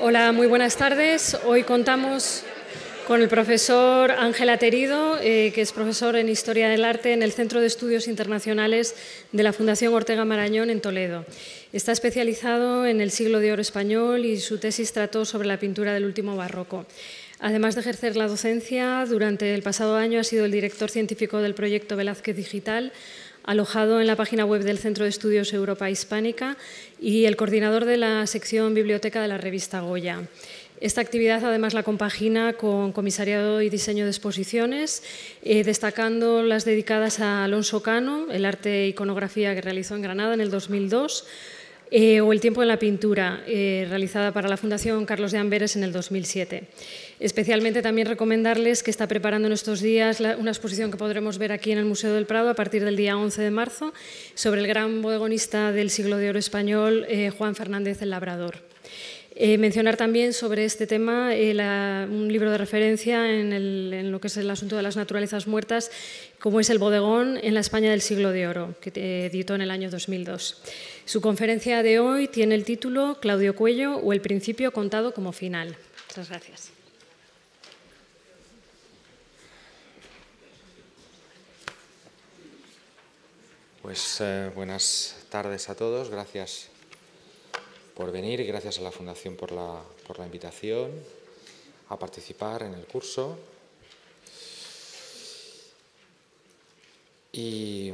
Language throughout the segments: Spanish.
Hola, muy buenas tardes. Hoy contamos con el profesor Ángel Aterido, eh, que es profesor en Historia del Arte en el Centro de Estudios Internacionales de la Fundación Ortega Marañón en Toledo. Está especializado en el siglo de oro español y su tesis trató sobre la pintura del último barroco. Además de ejercer la docencia, durante el pasado año ha sido el director científico del proyecto Velázquez Digital, alojado en la página web del Centro de Estudios Europa Hispánica y el coordinador de la sección biblioteca de la revista Goya. Esta actividad además la compagina con comisariado y diseño de exposiciones, eh, destacando las dedicadas a Alonso Cano, el arte e iconografía que realizó en Granada en el 2002, eh, o el tiempo en la pintura, eh, realizada para la Fundación Carlos de Amberes en el 2007. Especialmente también recomendarles que está preparando en estos días una exposición que podremos ver aquí en el Museo del Prado a partir del día 11 de marzo sobre el gran bodegonista del siglo de oro español, eh, Juan Fernández el Labrador. Eh, mencionar también sobre este tema eh, un libro de referencia en, en, lo que es el asunto de las naturalezas muertas, como es El bodegón en la España del siglo de oro, que editó en el año 2002. Su conferencia de hoy tiene el título Claudio Cuello o el principio contado como final. Muchas gracias. Pues eh, buenas tardes a todos, gracias por venir y gracias a la Fundación por la, invitación a participar en el curso. Y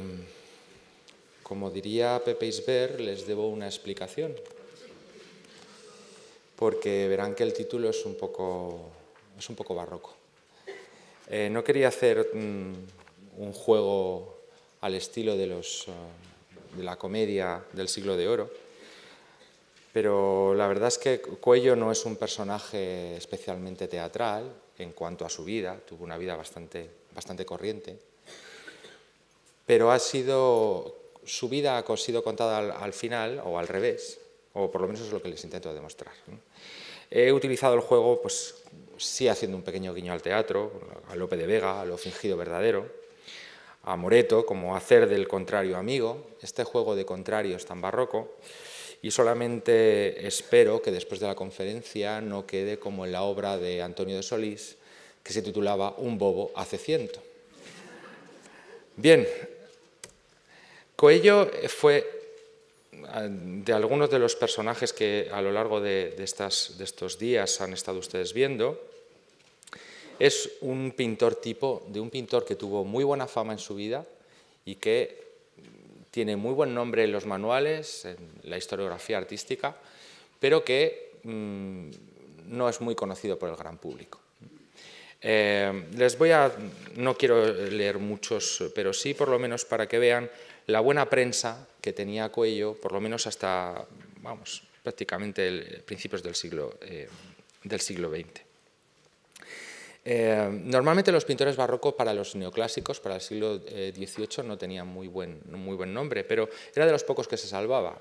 como diría Pepe Isber, les debo una explicación, porque verán que el título es un poco, es un poco barroco. Eh, no quería hacer mm, un juego al estilo de, los, eh, de la comedia del siglo de oro. Pero la verdad es que Cuello no es un personaje especialmente teatral en cuanto a su vida, tuvo una vida bastante, bastante corriente, pero ha sido, su vida ha sido contada al, final o al revés, o por lo menos es lo que les intento demostrar. He utilizado el juego, pues sí haciendo un pequeño guiño al teatro, a Lope de Vega, a lo fingido verdadero, a Moreto como hacer del contrario amigo, este juego de contrarios tan barroco, y solamente espero que después de la conferencia no quede como en la obra de Antonio de Solís, que se titulaba Un bobo hace ciento. Bien, Coello fue ah, de algunos de los personajes que a lo largo de, de estos días han estado ustedes viendo, es un pintor tipo de un pintor que tuvo muy buena fama en su vida y que tiene muy buen nombre en los manuales, en la historiografía artística, pero que mm, no es muy conocido por el gran público. Eh, les voy a, no quiero leer muchos, pero sí por lo menos para que vean la buena prensa que tenía Cuello, por lo menos hasta, vamos, prácticamente principios del siglo, eh, del siglo XX. Eh, normalmente los pintores barrocos para los neoclásicos, para el siglo XVIII, eh, no tenían muy buen, muy buen nombre, pero era de los pocos que se salvaba.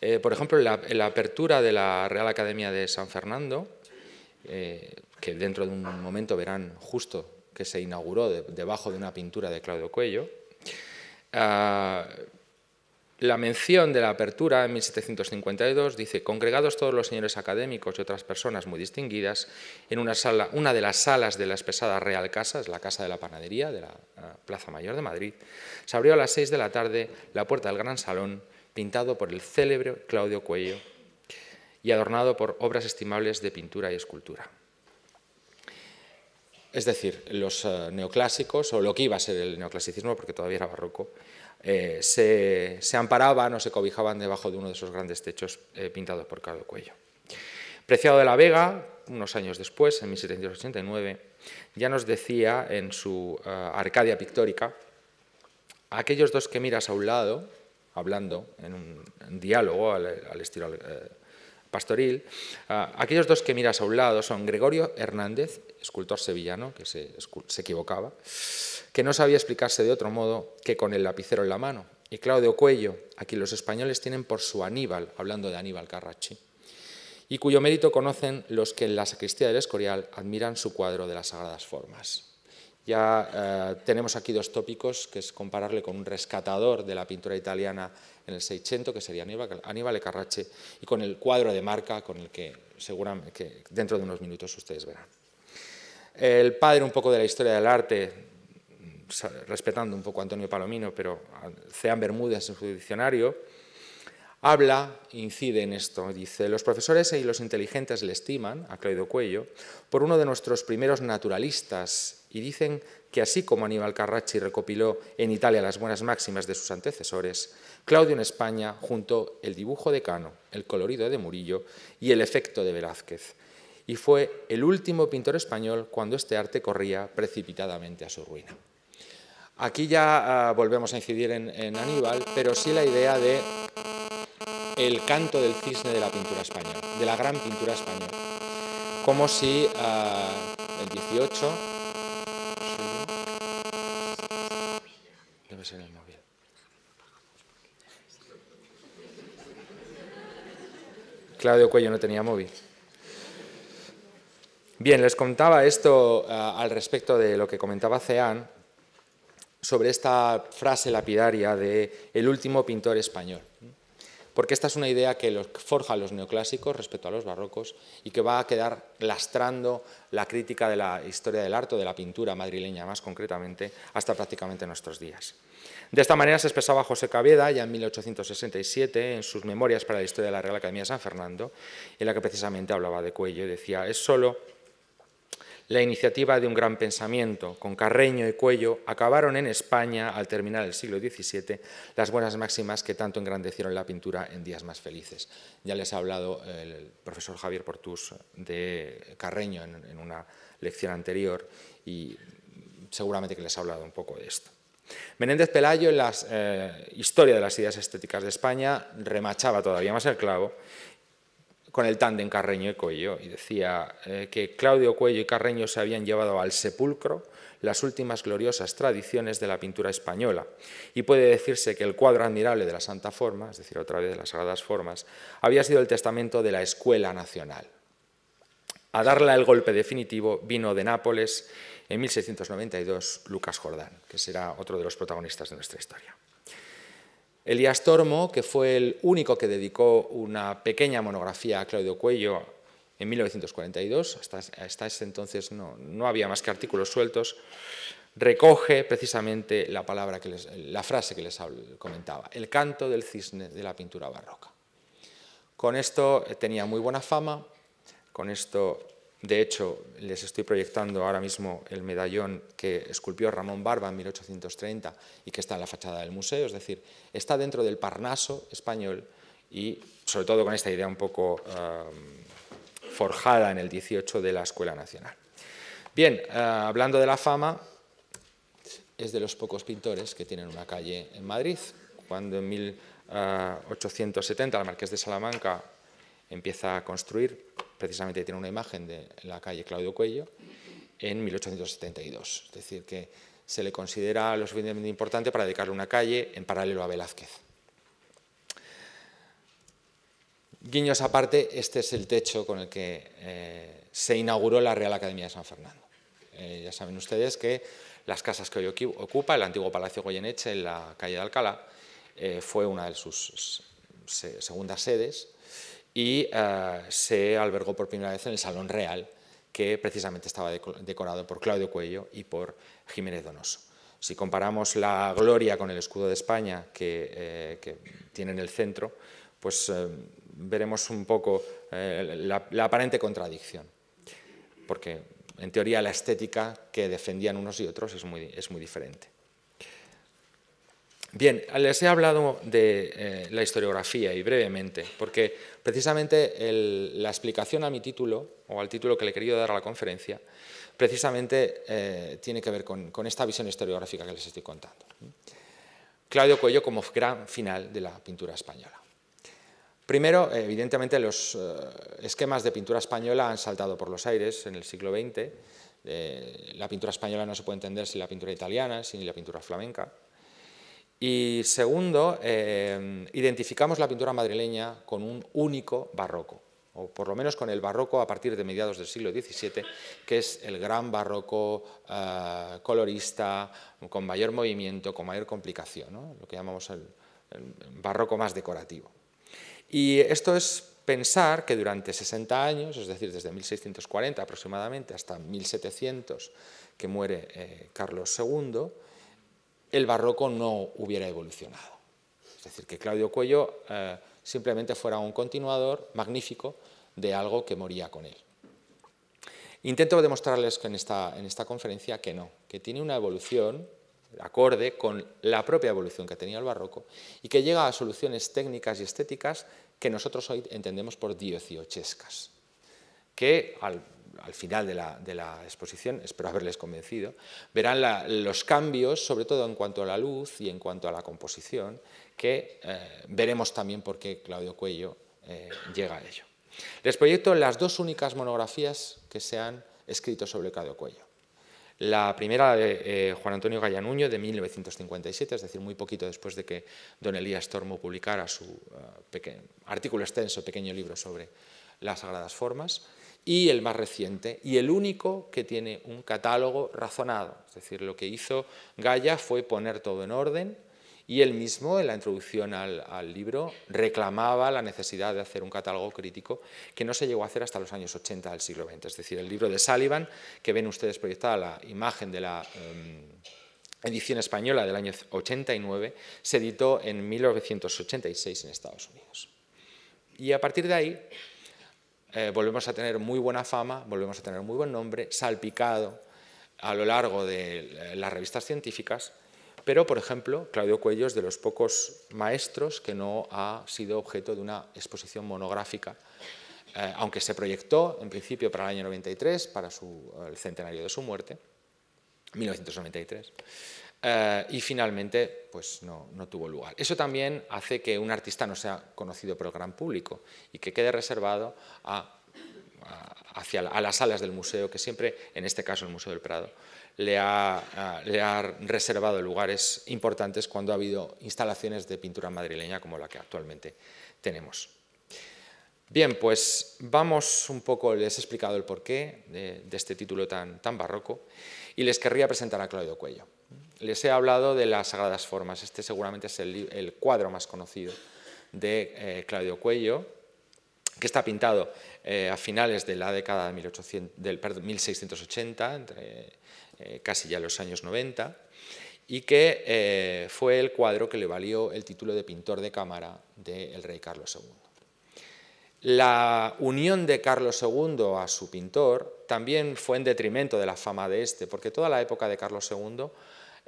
Eh, por ejemplo, la, apertura de la Real Academia de San Fernando, que dentro de un momento verán justo que se inauguró debajo de una pintura de Claudio Cuello, ah, la mención de la apertura en 1752 dice, congregados todos los señores académicos y otras personas muy distinguidas en una, sala, una de las salas de la espesada Real Casa, es la Casa de la Panadería de la ah, Plaza Mayor de Madrid, se abrió a las seis de la tarde la puerta del gran salón pintado por el célebre Claudio Cuello y adornado por obras estimables de pintura y escultura. Es decir, los eh, neoclásicos, o lo que iba a ser el neoclasicismo, porque todavía era barroco, eh, se, amparaban o se cobijaban debajo de uno de esos grandes techos eh, pintados por Carlos Cuello. Preciado de la Vega, unos años después, en 1789, ya nos decía en su eh, Arcadia Pictórica, aquellos dos que miras a un lado, hablando en un, diálogo al, estilo pastoril. Ah, aquellos dos que miras a un lado son Gregorio Hernández, escultor sevillano, que se, equivocaba, que no sabía explicarse de otro modo que con el lapicero en la mano, y Claudio Cuello, a quien los españoles tienen por su Aníbal, hablando de Aníbal Carracci, y cuyo mérito conocen los que en la sacristía del Escorial admiran su cuadro de las Sagradas Formas. Ya eh, tenemos aquí dos tópicos, que es compararle con un rescatador de la pintura italiana en el 600, que sería Aníbal, Aníbal Carrache, y con el cuadro de marca con el que seguramente dentro de unos minutos ustedes verán. El padre un poco de la historia del arte, respetando un poco a Antonio Palomino, pero Cean Bermúdez en su diccionario, habla, incide en esto. Dice, los profesores y e los inteligentes le estiman, a Claudio Cuello, por uno de nuestros primeros naturalistas y dicen que así como Aníbal Carracci recopiló en Italia las buenas máximas de sus antecesores, Claudio en España juntó el dibujo de Cano, el colorido de Murillo y el efecto de Velázquez. Y fue el último pintor español cuando este arte corría precipitadamente a su ruina. Aquí ya ah, volvemos a incidir en Aníbal, pero sí la idea de el canto del cisne de la pintura española, de la gran pintura española. Como si ah, el 18... Debe ser el móvil. Claudio Cuello no tenía móvil. Bien, les contaba esto ah, al respecto de lo que comentaba Ceán sobre esta frase lapidaria de el último pintor español porque esta es una idea que los, forja los neoclásicos respecto a los barrocos y que va a quedar lastrando la crítica de la historia del arte o de la pintura madrileña más concretamente hasta prácticamente nuestros días. De esta manera se expresaba José Cavieda ya en 1867 en sus Memorias para la Historia de la Real Academia de San Fernando, en la que precisamente hablaba de Cuello y decía, es solo la iniciativa de un gran pensamiento. Con Carreño y Cuello acabaron en España, al terminar el siglo XVII, las buenas máximas que tanto engrandecieron la pintura en días más felices. Ya les ha hablado el profesor Javier Portús de Carreño en, una lección anterior y seguramente que les ha hablado un poco de esto. Menéndez Pelayo en la eh, historia de las ideas estéticas de España remachaba todavía más el clavo con el tándem Carreño y Cuello y decía eh, que Claudio Cuello y Carreño se habían llevado al sepulcro las últimas gloriosas tradiciones de la pintura española y puede decirse que el cuadro admirable de la Santa Forma, es decir, otra vez de las Sagradas Formas, había sido el testamento de la Escuela Nacional. A darle el golpe definitivo vino de Nápoles en 1692 Lucas Jordán, que será otro de los protagonistas de nuestra historia. Elías Tormo, que fue el único que dedicó una pequeña monografía a Claudio Cuello en 1942, hasta, hasta ese entonces no, no, había más que artículos sueltos, recoge precisamente la, palabra que la frase que les comentaba, el canto del cisne de la pintura barroca. Con esto eh, tenía muy buena fama, con esto de hecho, les estoy proyectando ahora mismo el medallón que esculpió Ramón Barba en 1830 y que está en la fachada del museo, es decir, está dentro del Parnaso español y sobre todo con esta idea un poco um, forjada en el 18 de la Escuela Nacional. Bien, uh, hablando de la fama, es de los pocos pintores que tienen una calle en Madrid. Cuando en 1870 el uh, marqués de Salamanca empieza a construir precisamente tiene una imagen de la calle Claudio Cuello, en 1872. Es decir, que se le considera lo suficientemente importante para dedicarle una calle en paralelo a Velázquez. Guiños aparte, este es el techo con el que eh, se inauguró la Real Academia de San Fernando. Eh, ya saben ustedes que las casas que hoy ocupa, el antiguo Palacio Goyeneche en la calle de Alcalá, eh, fue una de sus segundas sedes y ah, se albergó por primera vez en el Salón Real, que precisamente estaba decorado por Claudio Cuello y por Jiménez Donoso. Si comparamos la gloria con el escudo de España que, eh, tiene en el centro, pues eh, veremos un poco eh, la, aparente contradicción, porque en teoría la estética que defendían unos y otros es muy, es muy diferente. Bien, les he hablado de eh, la historiografía y brevemente, porque precisamente la explicación a mi título, o al título que le he querido dar a la conferencia, precisamente eh, tiene que ver con, esta visión historiográfica que les estoy contando. Claudio Cuello como gran final de la pintura española. Primero, evidentemente, los eh, esquemas de pintura española han saltado por los aires en el siglo XX. la pintura española no se puede entender sin la pintura italiana, sin la pintura flamenca. Y segundo, em, identificamos la pintura madrileña con un único barroco, o por lo menos con el barroco a partir de mediados del siglo XVII, que es el gran barroco eh, colorista, con mayor movimiento, con mayor complicación, lo que llamamos el, barroco más decorativo. Y esto es pensar que durante 60 años, es decir, desde 1640 aproximadamente hasta 1700, que muere eh, Carlos II, el barroco no hubiera evolucionado. Es decir, que Claudio Cuello eh, simplemente fuera un continuador magnífico de algo que moría con él. Intento demostrarles en, esta, en esta conferencia que no, que tiene una evolución acorde con la propia evolución que tenía el barroco y que llega a soluciones técnicas y estéticas que nosotros hoy entendemos por dieciochescas, que al al final de la, exposición, espero haberles convencido, verán los cambios, sobre todo en cuanto a la luz y en cuanto a la composición, que eh, veremos también por qué Claudio Cuello eh, llega a ello. Les proyecto las dos únicas monografías que se han escrito sobre Claudio Cuello. La primera de eh, Juan Antonio Gallanuño de 1957, es decir, muy poquito después de que don Elías Tormo publicara su artículo extenso, pequeño libro sobre las sagradas formas y el más reciente, y el único que tiene un catálogo razonado. Es decir, lo que hizo Gaya fue poner todo en orden y él mismo, en la introducción al, libro, reclamaba la necesidad de hacer un catálogo crítico que no se llegó a hacer hasta los años 80 del siglo XX. Es decir, el libro de Sullivan, que ven ustedes proyectada la imagen de la... Em, edición española del año 89, se editó en 1986 en Estados Unidos. Y a partir de ahí, eh, volvemos a tener muy buena fama, volvemos a tener muy buen nombre, salpicado a lo largo de las revistas científicas, pero, por ejemplo, Claudio Cuello es de los pocos maestros que no ha sido objeto de una exposición monográfica, eh, aunque se proyectó en principio para el año 93, para su, el centenario de su muerte, 1993. Eh, y finalmente pues no, tuvo lugar. Eso también hace que un artista no sea conocido por el gran público y que quede reservado a, hacia a las salas del museo, que siempre, en este caso el Museo del Prado, le ha, le ha, reservado lugares importantes cuando ha habido instalaciones de pintura madrileña como la que actualmente tenemos. Bien, pues vamos un poco, les he explicado el porqué de, este título tan, tan barroco y les querría presentar a Claudio Cuello les he hablado de las Sagradas Formas. Este seguramente es el, cuadro más conocido de eh, Claudio Cuello, que está pintado eh, a finales de la década de 1680, entre, eh, casi ya los años 90, y que fue el cuadro que le valió el título de pintor de cámara del rey Carlos II. La unión de Carlos II a su pintor también fue en detrimento de la fama de este, porque toda la época de Carlos II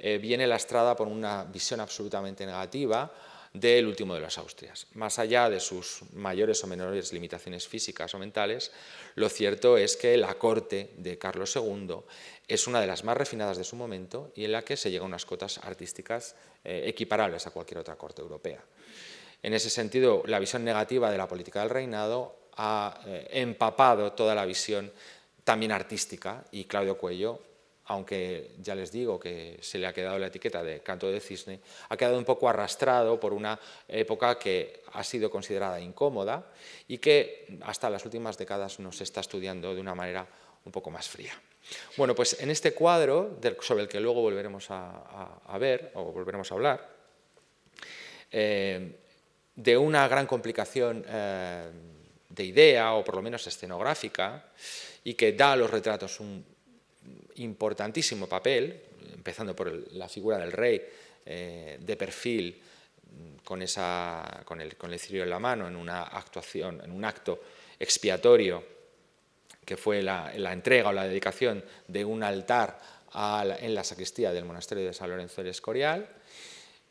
eh, viene lastrada por una visión absolutamente negativa del último de las Austrias. Más allá de sus mayores o menores limitaciones físicas o mentales, lo cierto es que la corte de Carlos II es una de las más refinadas de su momento y en la que se llega a unas cotas artísticas eh, equiparables a cualquier otra corte europea. En ese sentido, la visión negativa de la política del reinado ha eh, empapado toda la visión también artística y Claudio Cuello aunque ya les digo que se le ha quedado la etiqueta de canto de cisne, ha quedado un poco arrastrado por una época que ha sido considerada incómoda y que hasta las últimas décadas nos está estudiando de una manera un poco más fría. Bueno, pues en este cuadro, sobre el que luego volveremos a, ver o volveremos a hablar, eh, de una gran complicación eh, de idea o por lo menos escenográfica y que da a los retratos un importantísimo papel, empezando por la figura del rey eh, de perfil con, el, cirio en la mano en una actuación, en un acto expiatorio que fue la, entrega o la dedicación de un altar en la sacristía del monasterio de San Lorenzo del Escorial,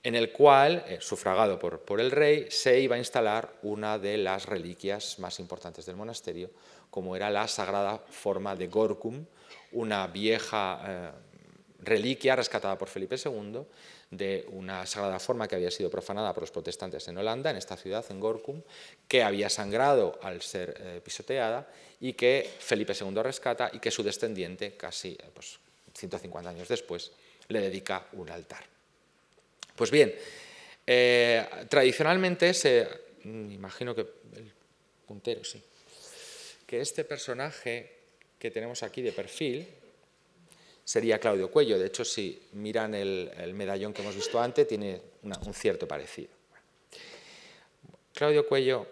en el cual, eh, sufragado por, por el rey, se iba a instalar una de las reliquias más importantes del monasterio, como era la sagrada forma de Gorkum, una vieja eh, reliquia rescatada por Felipe II de una sagrada forma que había sido profanada por los protestantes en Holanda, en esta ciudad, en Gorkum, que había sangrado al ser eh, pisoteada y que Felipe II rescata y que su descendiente, casi 150 eh, pues, años después, le dedica un altar. Pues bien, tradicionalmente se, mm, imagino que el puntero, sí, que este personaje que tenemos aquí de perfil sería Claudio Cuello. De hecho, si miran el, medallón que hemos visto antes, tiene un cierto parecido. Claudio Cuello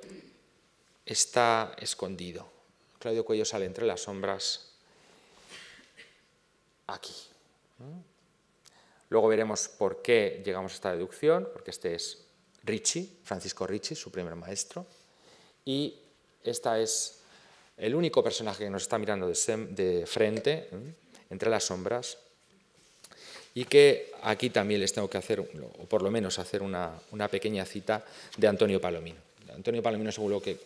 está escondido. Claudio Cuello sale entre las sombras aquí. Luego veremos por qué llegamos a esta deducción, porque este es Ricci, Francisco Ricci, su primer maestro, y esta es el único personaje que nos está mirando de, frente, ¿eh? entre las sombras, y que aquí también les tengo que hacer, o por lo menos hacer una, pequeña cita de Antonio Palomino. Antonio Palomino seguro que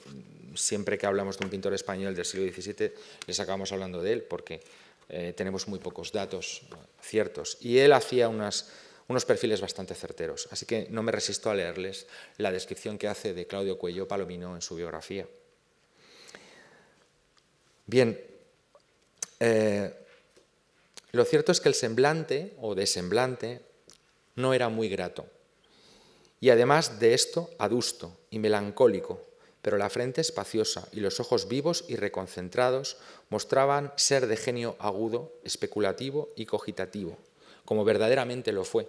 siempre que hablamos de un pintor español del siglo XVII les acabamos hablando de él, porque eh, tenemos muy pocos datos ciertos. Y él hacía unas unos perfiles bastante certeros. Así que no me resisto a leerles la descripción que hace de Claudio Cuello Palomino en su biografía. Bien, eh, lo cierto es que el semblante o desemblante no era muy grato. Y además de esto, adusto y melancólico, pero la frente espaciosa y los ojos vivos y reconcentrados mostraban ser de genio agudo, especulativo y cogitativo, como verdaderamente lo fue,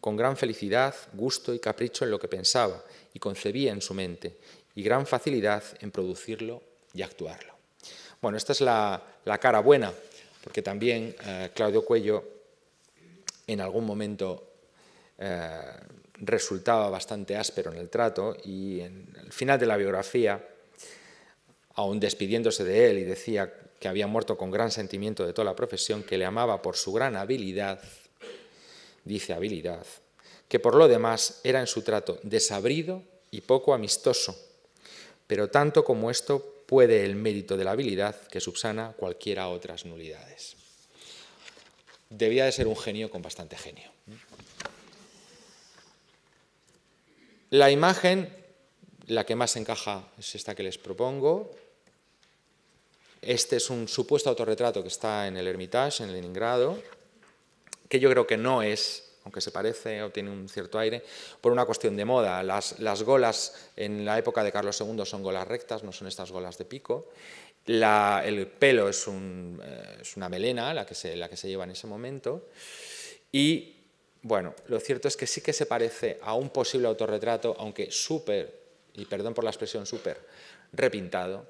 con gran felicidad, gusto y capricho en lo que pensaba y concebía en su mente, y gran facilidad en producirlo y actuarlo. Bueno, esta es la, cara buena, porque también eh, Claudio Cuello en algún momento eh, resultaba bastante áspero en el trato y en el final de la biografía, aún despidiéndose de él y decía que había muerto con gran sentimiento de toda la profesión, que le amaba por su gran habilidad, dice habilidad, que por lo demás era en su trato desabrido y poco amistoso, pero tanto como esto puede el mérito de la habilidad que subsana cualquiera otras nulidades. Debía de ser un genio con bastante genio. La imagen, la que más encaja es esta que les propongo. Este es un supuesto autorretrato que está en el Hermitage, en Leningrado, que yo creo que no es aunque se parece o tiene un cierto aire, por una cuestión de moda. Las, las golas en la época de Carlos II son golas rectas, no son estas golas de pico. el pelo eh, es, una melena, la que, se, la que se lleva en ese momento. Y bueno, lo cierto es que sí que se parece a un posible autorretrato, aunque súper, y perdón por la expresión súper, repintado,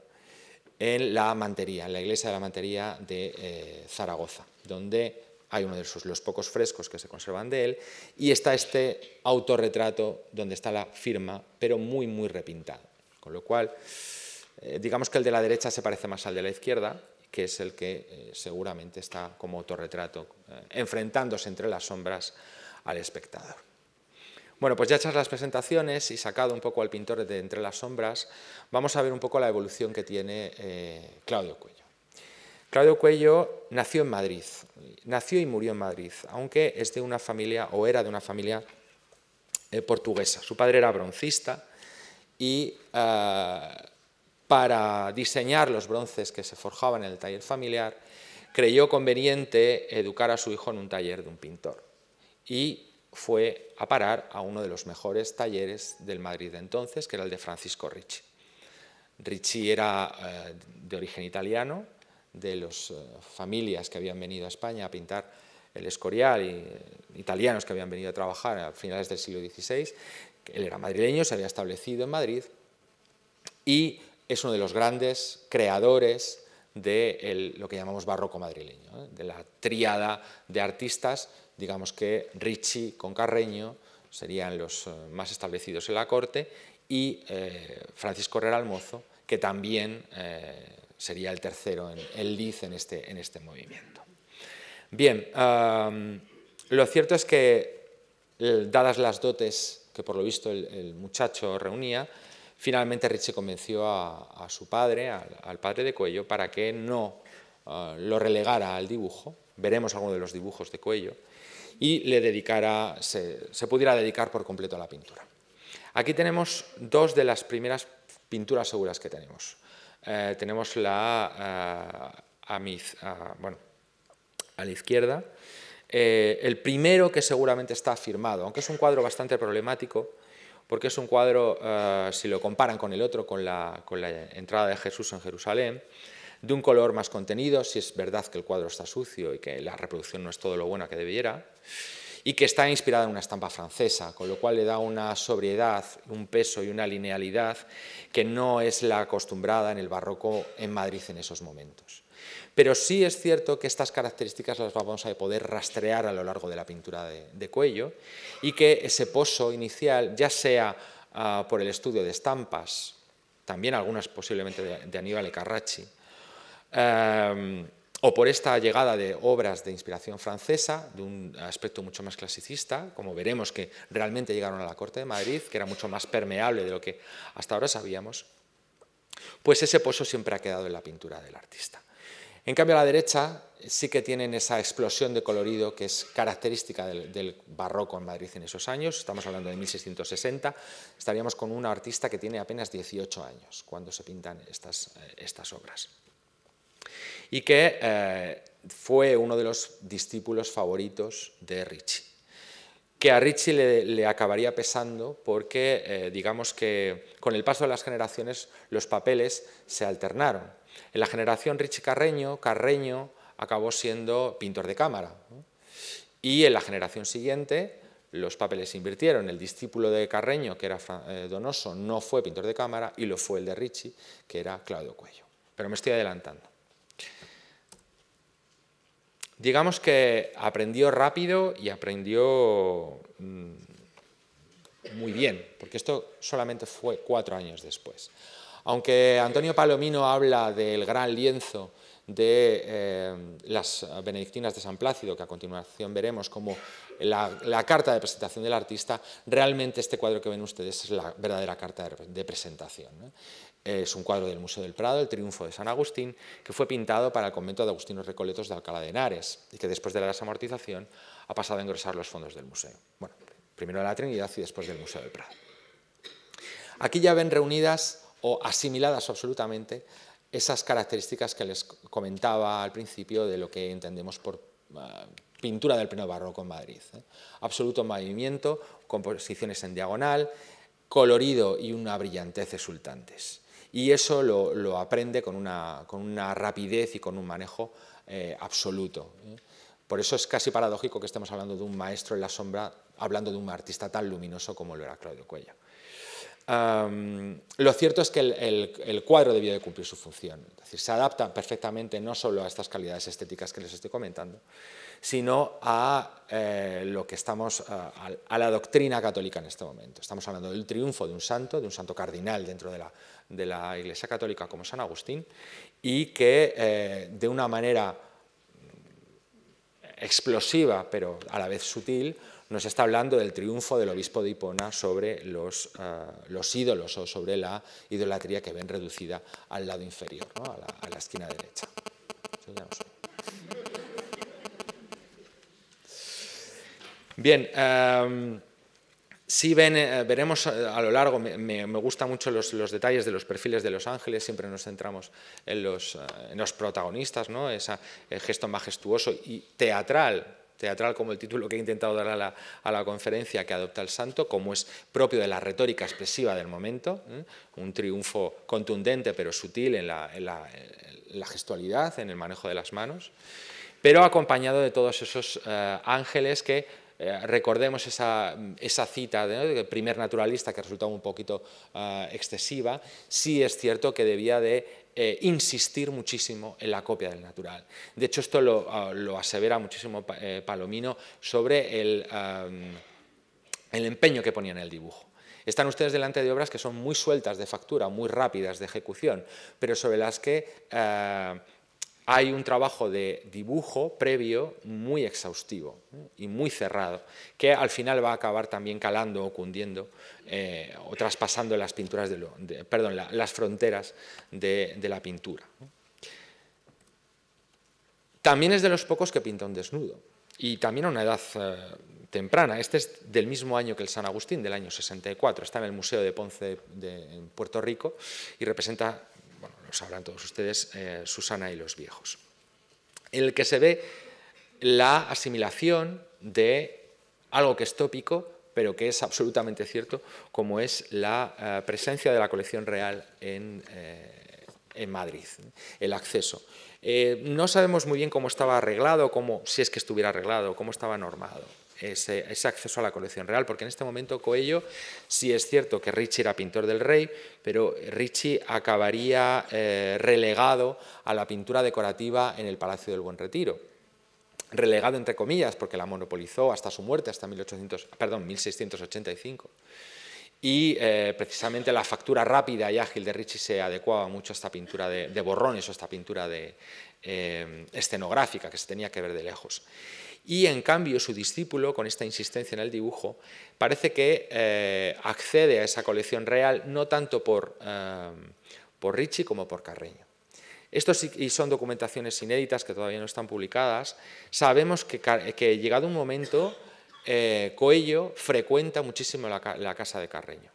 en la mantería, en la iglesia de la mantería de eh, Zaragoza, donde hay uno de los pocos frescos que se conservan de él, y está este autorretrato donde está la firma, pero muy, muy repintado. Con lo cual, eh, digamos que el de la derecha se parece más al de la izquierda, que es el que eh, seguramente está como autorretrato, eh, enfrentándose entre las sombras al espectador. Bueno, pues ya hechas las presentaciones y sacado un poco al pintor de entre las sombras, vamos a ver un poco la evolución que tiene Claudio Cuello. Claudio Cuello nació en Madrid, nació y murió en Madrid, aunque es de una familia o era de una familia eh, portuguesa. Su padre era broncista y eh, para diseñar los bronces que se forjaban en el taller familiar, creyó conveniente educar a su hijo en un taller de un pintor y fue a parar a uno de los mejores talleres del Madrid de entonces, que era el de Francisco Ricci. Ricci era eh, de origen italiano, de las eh, familias que habían venido a España a pintar el Escorial, y, eh, italianos que habían venido a trabajar a finales del siglo XVI. Él era madrileño, se había establecido en Madrid y es uno de los grandes creadores de lo que llamamos barroco madrileño, ¿eh? de la tríada de artistas, digamos que Ricci con Carreño serían los más establecidos en la corte y Francisco Herrera Almozo, que también sería el tercero, en, el Liz este, en este, movimiento. Bien, lo cierto es que, eh, dadas las dotes que por lo visto el, muchacho reunía, finalmente Richie convenció a, su padre, al, padre de Cuello, para que no ah, lo relegara al dibujo, veremos alguno de los dibujos de Cuello, y se pudiera dedicar por completo a la pintura. Aquí tenemos dos de las primeras pinturas seguras que tenemos. Eh, tenemos la eh, a, a la izquierda. Eh, el primero que seguramente está firmado, aunque es un cuadro bastante problemático, porque es un cuadro, si lo comparan con el otro, con la, con la, entrada de Jesús en Jerusalén, de un color más contenido, si es verdad que el cuadro está sucio y que la reproducción no es todo lo buena que debiera y que está inspirada en una estampa francesa, con lo cual le da una sobriedad, un peso y una linealidad que no es la acostumbrada en el barroco en Madrid en esos momentos. Pero sí es cierto que estas características las vamos a poder rastrear a lo largo de la pintura de, cuello y que ese pozo inicial, ya sea ah, por el estudio de estampas, también algunas posiblemente de, de Aníbal Carracci, em, o por esta llegada de obras de inspiración francesa, de un aspecto mucho más clasicista, como veremos que realmente llegaron a la Corte de Madrid, que era mucho más permeable de lo que hasta ahora sabíamos, pues ese pozo siempre ha quedado en la pintura del artista. En cambio, a la derecha sí que tienen esa explosión de colorido que es característica del, barroco en Madrid en esos años, estamos hablando de 1660, estaríamos con un artista que tiene apenas 18 años cuando se pintan estas eh, obras y que eh, fue uno de los discípulos favoritos de Ricci, que a Ricci le, acabaría pesando porque, eh, digamos que con el paso de las generaciones, los papeles se alternaron. En la generación Ricci Carreño, Carreño acabó siendo pintor de cámara. Y en la generación siguiente los papeles se invirtieron. El discípulo de Carreño, que era eh, Donoso, no fue pintor de cámara y lo fue el de Ricci, que era Claudio Cuello. Pero me estoy adelantando digamos que aprendió rápido y aprendió mm, muy bien, porque esto solamente fue cuatro años después. Aunque Antonio Palomino habla del gran lienzo de eh, las benedictinas de San Plácido, que a continuación veremos como la, carta de presentación del artista, realmente este cuadro que ven ustedes es la verdadera carta de, presentación es un cuadro del Museo del Prado, El Triunfo de San Agustín, que fue pintado para el convento de Agustinos Recoletos de Alcalá de Henares y que después de la desamortización ha pasado a engrosar los fondos del museo. Bueno, primero de la Trinidad y después del Museo del Prado. Aquí ya ven reunidas o asimiladas absolutamente esas características que les comentaba al principio de lo que entendemos por ah, pintura del pleno barroco en Madrid. ¿eh? Absoluto movimiento, composiciones en diagonal, colorido y una brillantez exultantes y eso lo, aprende con una, rapidez y con un manejo eh, absoluto. ¿eh? Por eso es casi paradójico que estemos hablando de un maestro en la sombra, hablando de un artista tan luminoso como lo era Claudio Cuello. lo cierto es que el, cuadro debió de cumplir su función, es decir, se adapta perfectamente no solo a estas calidades estéticas que les estoy comentando, sino a eh, lo que estamos a, la doctrina católica en este momento. Estamos hablando del triunfo de un santo, de un santo cardinal dentro de la, Iglesia Católica como San Agustín, y que eh, de una manera explosiva, pero a la vez sutil, nos está hablando del triunfo del obispo de Hipona sobre los, eh, los ídolos o sobre la idolatría que ven reducida al lado inferior, a, la, esquina derecha. Bien, si em, sí eh, veremos eh, a lo largo, me, gustan mucho los, detalles de los perfiles de los ángeles, siempre nos centramos en los, eh, protagonistas, ¿no? Ese gesto majestuoso y teatral teatral como el título que he intentado dar a la, conferencia que adopta el santo, como es propio de la retórica expresiva del momento, un triunfo contundente pero sutil en la, gestualidad, en el manejo de las manos, pero acompañado de todos esos ángeles que eh, recordemos esa, cita del primer naturalista que resultaba un poquito ah, excesiva, sí es cierto que debía de eh, insistir muchísimo en la copia del natural. De hecho, esto lo, ah, asevera muchísimo eh, Palomino sobre el, ah, el empeño que ponía en el dibujo. Están ustedes delante de obras que son muy sueltas de factura, muy rápidas de ejecución, pero sobre las que hay un trabajo de dibujo previo muy exhaustivo ¿eh? y muy cerrado, que al final va a acabar también calando o cundiendo eh, o traspasando las, pinturas de perdón, las fronteras de, la pintura. También es de los pocos que pinta un desnudo y también a una edad eh, temprana. Este es del mismo año que el San Agustín, del año 64. Está en el Museo de Ponce de, en Puerto Rico y representa lo sabrán todos ustedes, eh, Susana y los viejos, en el que se ve la asimilación de algo que es tópico, pero que es absolutamente cierto, como es la eh, presencia de la colección real en, eh, Madrid, el acceso. no sabemos muy bien cómo estaba arreglado, si es que estuviera arreglado, cómo estaba normado ese, acceso a la colección real, porque en este momento Coello sí es cierto que Ricci era pintor del rey, pero Ricci acabaría eh, relegado a la pintura decorativa en el Palacio del Buen Retiro relegado entre comillas, porque la monopolizó hasta su muerte, hasta 1800, perdón, 1685. Y eh, precisamente la factura rápida y ágil de Ricci se adecuaba mucho a esta pintura de, borrones o a esta pintura de, eh, escenográfica que se tenía que ver de lejos. Y en cambio su discípulo, con esta insistencia en el dibujo, parece que eh, accede a esa colección real no tanto por, eh, por Ricci como por Carreño. Estos y son documentaciones inéditas que todavía no están publicadas. Sabemos que, que llegado un momento, eh, Coello frecuenta muchísimo la, casa de Carreño.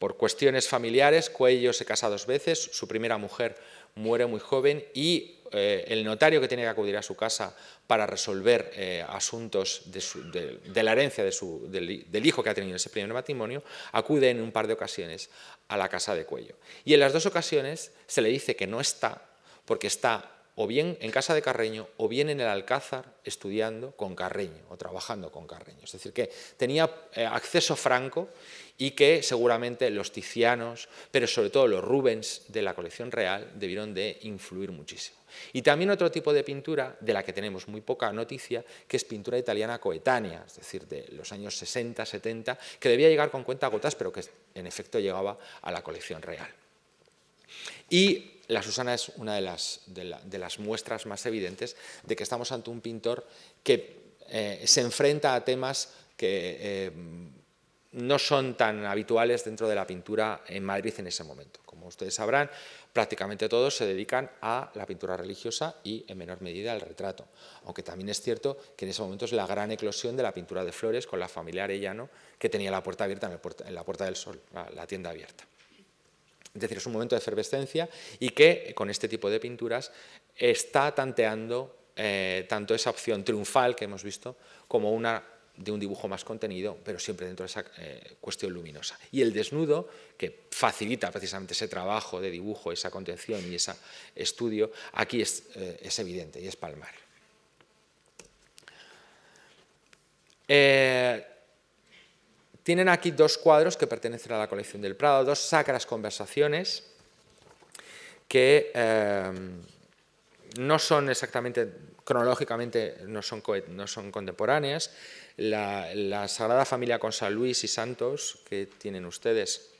por cuestiones familiares, Coello se casa dos veces, su primera mujer muere muy joven y eh, el notario que tiene que acudir a su casa para resolver eh, asuntos de, la herencia del, hijo que ha tenido ese primer matrimonio, acude en un par de ocasiones a la casa de Cuello. Y en las dos ocasiones se le dice que no está porque está o bien en casa de Carreño o bien en el Alcázar estudiando con Carreño o trabajando con Carreño. Es decir, que tenía eh, acceso franco y que seguramente los Tizianos, pero sobre todo los Rubens de la colección real, debieron de influir muchísimo. Y también otro tipo de pintura, de la que tenemos muy poca noticia, que es pintura italiana coetánea, es decir, de los años 60, 70, que debía llegar con cuenta gotas, pero que en efecto llegaba a la colección real. Y la Susana es una de las, muestras más evidentes de que estamos ante un pintor que eh, se enfrenta a temas que eh, no son tan habituales dentro de la pintura en Madrid en ese momento. Como ustedes sabrán, prácticamente todos se dedican a la pintura religiosa y en menor medida al retrato, aunque también es cierto que en ese momento es la gran eclosión de la pintura de flores con la familia Arellano, que tenía la puerta abierta en, la Puerta del Sol, la tienda abierta. Es decir, es un momento de efervescencia y que con este tipo de pinturas está tanteando eh, tanto esa opción triunfal que hemos visto como una de un dibujo más contenido, pero siempre dentro de esa eh, cuestión luminosa. Y el desnudo, que facilita precisamente ese trabajo de dibujo, esa contención y ese estudio, aquí es, eh, evidente y es palmar. Tienen aquí dos cuadros que pertenecen a la colección del Prado, dos sacras conversaciones que eh, no son exactamente, cronológicamente no son, no son contemporáneas. La, Sagrada Familia con San Luis y Santos, que tienen ustedes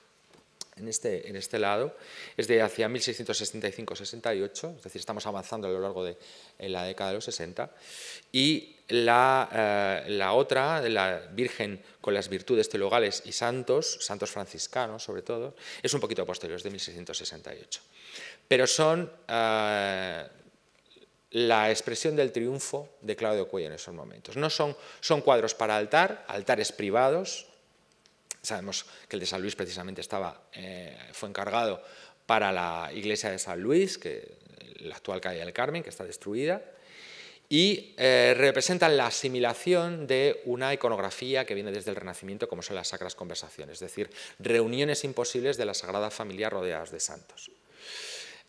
en este, en este lado, es de hacia 1665-68, es decir, estamos avanzando a lo largo de la década de los 60, y eh, la, otra, la Virgen con las virtudes teologales y santos, santos franciscanos sobre todo, es un poquito posterior, es de 1668. Pero son eh, la expresión del triunfo de Claudio Cuello en esos momentos. No son, son cuadros para altar, altares privados. Sabemos que el de San Luis precisamente estaba, eh, fue encargado para la iglesia de San Luis, que la actual calle del Carmen, que está destruida y eh, representan la asimilación de una iconografía que viene desde el Renacimiento, como son las sacras conversaciones, es decir, reuniones imposibles de la Sagrada Familia rodeadas de santos,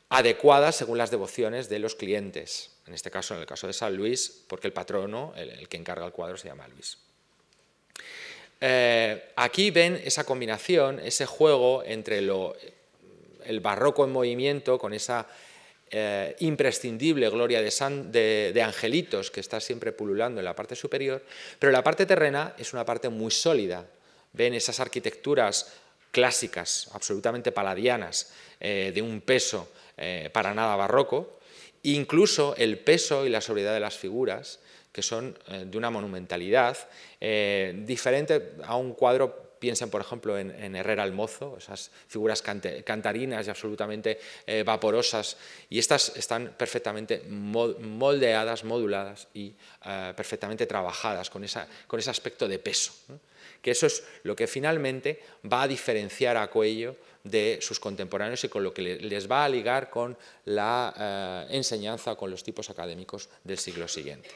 adecuadas según las devociones de los clientes, en este caso, en el caso de San Luis, porque el patrono, el, que encarga el cuadro, se llama Luis. Eh, aquí ven esa combinación, ese juego entre lo, el barroco en movimiento con esa eh, imprescindible gloria de, angelitos que está siempre pululando en la parte superior, pero la parte terrena es una parte muy sólida. Ven esas arquitecturas clásicas, absolutamente paladianas, eh, de un peso eh, para nada barroco, incluso el peso y la sobriedad de las figuras, que son de una monumentalidad diferente a un cuadro Piensen, por ejemplo, en, Herrera el Mozo, esas figuras cantarinas y absolutamente eh, vaporosas, y estas están perfectamente moldeadas, moduladas y eh, perfectamente trabajadas con, ese aspecto de peso. Que eso es lo que finalmente va a diferenciar a Coello de sus contemporáneos y con lo que les va a ligar con la eh, enseñanza, con los tipos académicos del siglo siguiente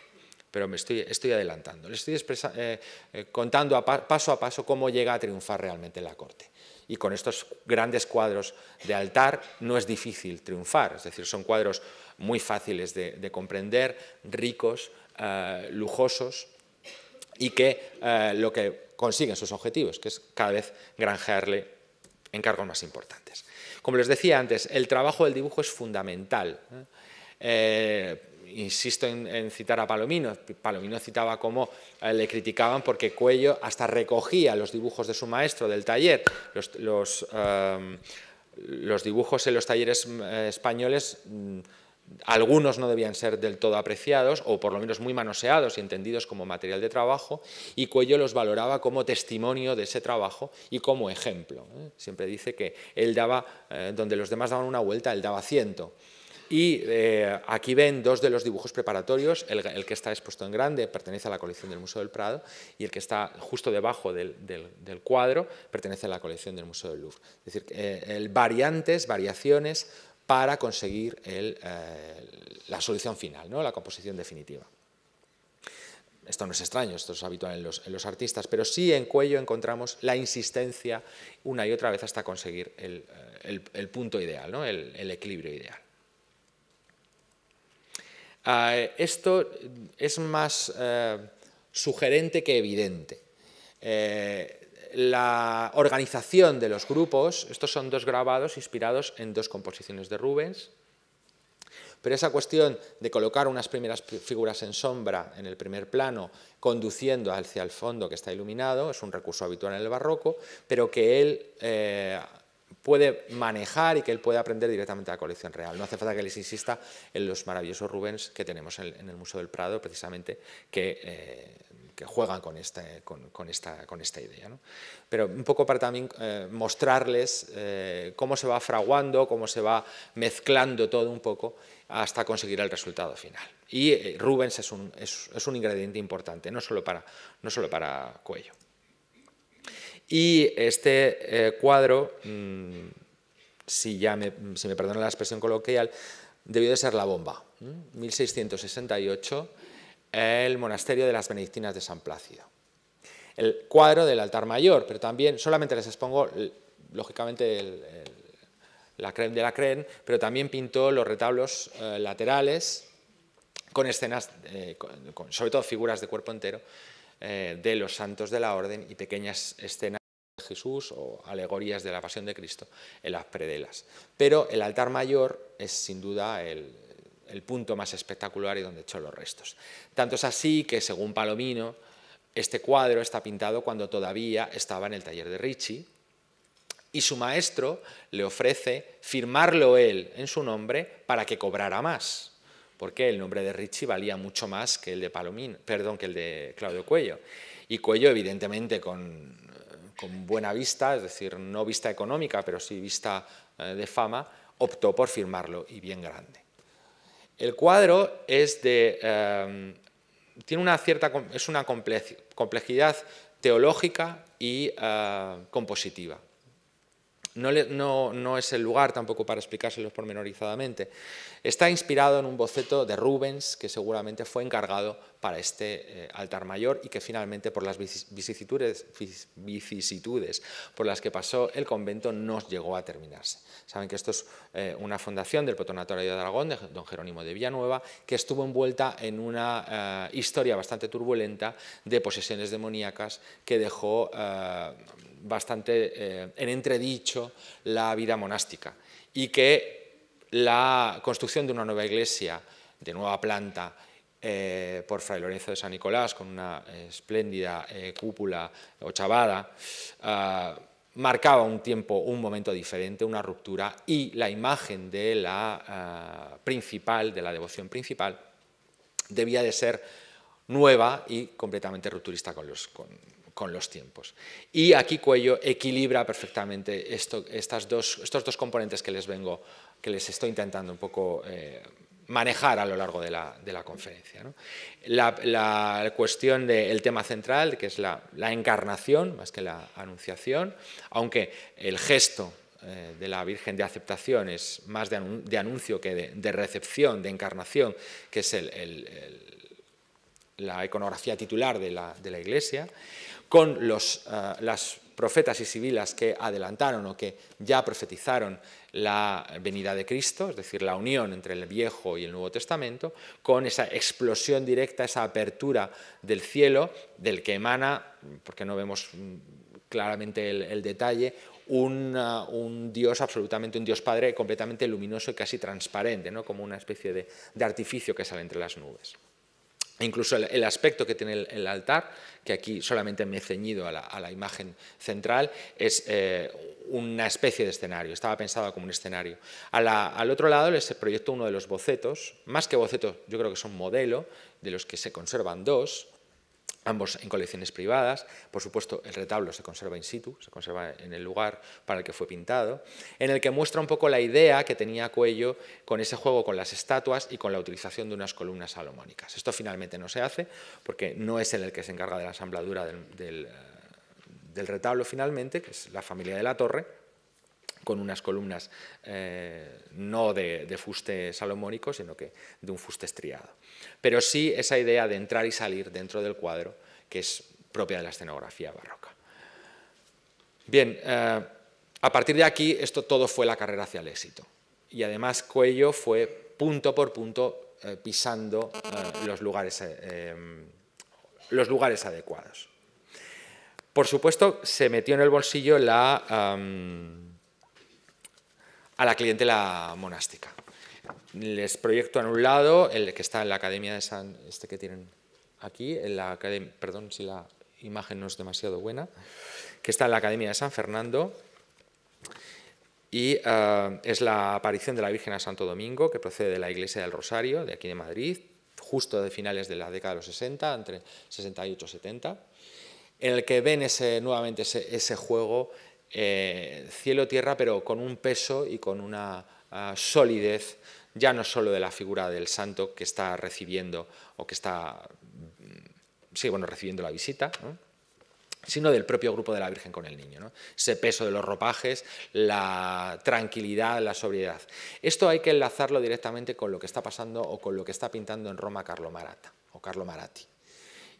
pero me estoy, estoy adelantando. Le estoy eh, eh, contando paso a paso cómo llega a triunfar realmente la corte. Y con estos grandes cuadros de altar no es difícil triunfar, es decir, son cuadros muy fáciles de, comprender, ricos, eh, lujosos y que lo que consiguen sus objetivos, que es cada vez granjearle encargos más importantes. Como les decía antes, el trabajo del dibujo es fundamental insisto en, citar a Palomino, Palomino citaba cómo eh, le criticaban porque Cuello hasta recogía los dibujos de su maestro del taller, los, em, dibujos en los talleres mm, eh, españoles mm, algunos no debían ser del todo apreciados o por lo menos muy manoseados y entendidos como material de trabajo y Cuello los valoraba como testimonio de ese trabajo y como ejemplo. ¿eh? Siempre dice que él daba, donde los demás daban una vuelta, él daba ciento. Y eh, aquí ven dos de los dibujos preparatorios, el, que está expuesto en grande pertenece a la colección del Museo del Prado y el que está justo debajo del, cuadro pertenece a la colección del Museo del Louvre. Es decir, eh, variantes, variaciones para conseguir eh, la solución final, la composición definitiva. Esto no es extraño, esto es habitual en los, artistas, pero sí en Cuello encontramos la insistencia una y otra vez hasta conseguir el, punto ideal, el equilibrio ideal. Ah, esto es más eh, sugerente que evidente. Eh, la organización de los grupos, estos son dos grabados inspirados en dos composiciones de Rubens, pero esa cuestión de colocar unas primeras figuras en sombra en el primer plano, conduciendo hacia el fondo que está iluminado, es un recurso habitual en el barroco, pero que él eh, puede manejar y que él puede aprender directamente a la colección real. No hace falta que les insista en los maravillosos Rubens que tenemos en, el Museo del Prado, precisamente, que, eh, juegan este, con, esta, idea. Pero un poco para también eh, mostrarles eh, cómo se va fraguando, cómo se va mezclando todo un poco hasta conseguir el resultado final. Y Rubens es un, ingrediente importante, no solo para Cuello. Y este eh, cuadro, mm, si, ya me, si me la expresión coloquial, debió de ser la bomba. 1668, el monasterio de las benedictinas de San Plácido. El cuadro del altar mayor, pero también solamente les expongo, lógicamente, la creen de la creen pero también pintó los retablos eh, laterales con escenas, eh, sobre todo figuras de cuerpo entero, de los santos de la orden y pequeñas escenas. Jesús o alegorías de la pasión de Cristo en las predelas. Pero el altar mayor es sin duda el, punto más espectacular y donde echó los restos. Tanto es así que, según Palomino, este cuadro está pintado cuando todavía estaba en el taller de Ricci y su maestro le ofrece firmarlo él en su nombre para que cobrara más, porque el nombre de Ricci valía mucho más que el de palomín perdón, que el de Claudio Cuello. Y Cuello, evidentemente, con con buena vista, es decir, no vista económica, pero sí vista eh, de fama, optó por firmarlo y bien grande. El cuadro es de, eh, tiene una cierta, es una complejidad teológica y eh, compositiva. No, no, es el lugar tampoco para explicárselos pormenorizadamente. Está inspirado en un boceto de Rubens que seguramente fue encargado para este eh, altar mayor y que finalmente por las vicisitudes, por las que pasó el convento no llegó a terminarse. Saben que esto es eh, una fundación del Patronato de Aragón, de don Jerónimo de Villanueva, que estuvo envuelta en una eh, historia bastante turbulenta de posesiones demoníacas que dejó bastante eh, en entredicho la vida monástica y que la construcción de una nueva iglesia de nueva planta eh, por Fray Lorenzo de San Nicolás, con una espléndida eh, cúpula ochavada, chavada ah, marcaba un tiempo, un momento diferente, una ruptura, y la imagen de la ah, principal, de la devoción principal, debía de ser nueva y completamente rupturista con los, con los tiempos. Y aquí Cuello equilibra perfectamente estas dos, estos dos componentes que les vengo, que les estoy intentando un poco eh, manejar a lo largo de la, de la conferencia. La, cuestión del tema central, que es la, la, encarnación más que la anunciación, aunque el gesto eh, de la Virgen de aceptación es más de, anuncio que de, recepción, de encarnación, que es el, la iconografía titular de la, de la Iglesia con los, eh, las profetas y sibilas que adelantaron o que ya profetizaron la venida de Cristo, es decir, la unión entre el Viejo y el Nuevo Testamento, con esa explosión directa, esa apertura del cielo, del que emana, porque no vemos mm, claramente el, detalle, eh, un, Dios absolutamente, un Dios Padre completamente luminoso y casi transparente, ¿no? como una especie de artificio que sale entre las nubes incluso el, aspecto que tiene el, altar, que aquí solamente me he ceñido a la, imagen central, es eh, una especie de escenario, estaba pensado como un escenario. al otro lado les proyecto uno de los bocetos, más que bocetos, yo creo que son modelo, de los que se conservan dos, ambos en colecciones privadas. Por supuesto, el retablo se conserva in situ, se conserva en el lugar para el que fue pintado, en el que muestra un poco la idea que tenía Cuello con ese juego con las estatuas y con la utilización de unas columnas salomónicas. Esto finalmente no se hace porque no es el que se encarga de la ensambladura eh, del retablo finalmente, que es la familia de la torre, con unas columnas eh, no de, fuste salomónico, sino que de un fuste estriado. Pero sí esa idea de entrar y salir dentro del cuadro, que es propia de la escenografía barroca. Bien, eh, a partir de aquí, esto todo fue la carrera hacia el éxito. Y además Cuello fue punto por punto eh, pisando los, lugares, em, los lugares adecuados. Por supuesto, se metió en el bolsillo la... Em, a la clientela monástica. Les proyecto en un lado el que está en la Academia de San... este que tienen aquí, en la perdón si la imagen no es demasiado buena, que está en la Academia de San Fernando y eh, es la aparición de la Virgen a Santo Domingo, que procede de la Iglesia del Rosario, de aquí de Madrid, justo de finales de la década de los 60, entre 68 y 70, en el que ven ese, nuevamente ese juego eh, cielo-tierra, pero con un peso y con una ah, solidez, ya no solo de la figura del santo que está recibiendo o que está, mm, sí, bueno, recibiendo la visita, sino del propio grupo de la Virgen con el niño. Ese peso de los ropajes, la tranquilidad, la sobriedad. Esto hay que enlazarlo directamente con lo que está pasando o con lo que está pintando en Roma Carlo Marata o Carlo Maratti.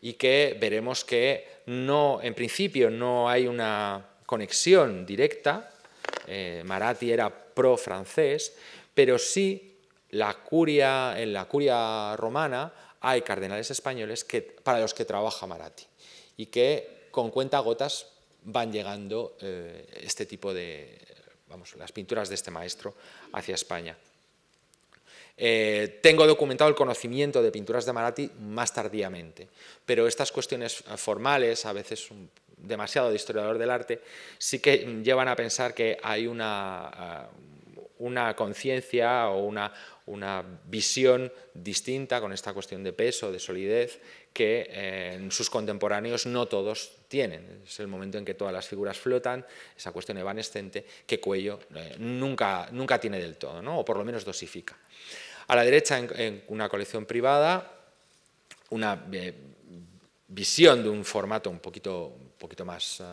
Y que veremos que no, en principio no hay una conexión directa, eh, Maratti era pro-francés, pero sí la curia, en la curia romana hay cardenales españoles que, para los que trabaja Maratti y que con cuentagotas van llegando eh, este tipo de, vamos, las pinturas de este maestro hacia España. Eh, tengo documentado el conocimiento de pinturas de Maratti más tardíamente, pero estas cuestiones formales, a veces un demasiado de historiador del arte, sí que llevan a pensar que hay una, eh, una conciencia o una, una visión distinta con esta cuestión de peso, de solidez, que en eh, sus contemporáneos no todos tienen. Es el momento en que todas las figuras flotan, esa cuestión evanescente que Cuello eh, nunca, nunca tiene del todo, o por lo menos dosifica. A la derecha, en, una colección privada, una visión de un formato un poquito un poquito más eh,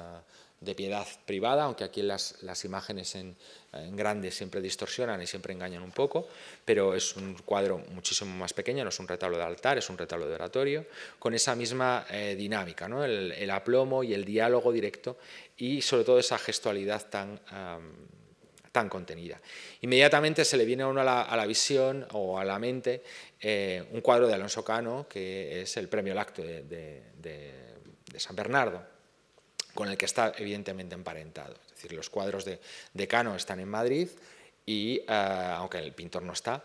de piedad privada, aunque aquí las, imágenes en, grandes grande siempre distorsionan y siempre engañan un poco, pero es un cuadro muchísimo más pequeño, no es un retablo de altar, es un retablo de oratorio, con esa misma eh, dinámica, el, aplomo y el diálogo directo y sobre todo esa gestualidad tan... contenida. Inmediatamente se le viene a a la, visión o a la mente eh, un cuadro de Alonso Cano, que es el premio Lacto de San Bernardo, con el que está evidentemente emparentado. Es decir, los cuadros de, Cano están en Madrid, y, eh, aunque el pintor no está,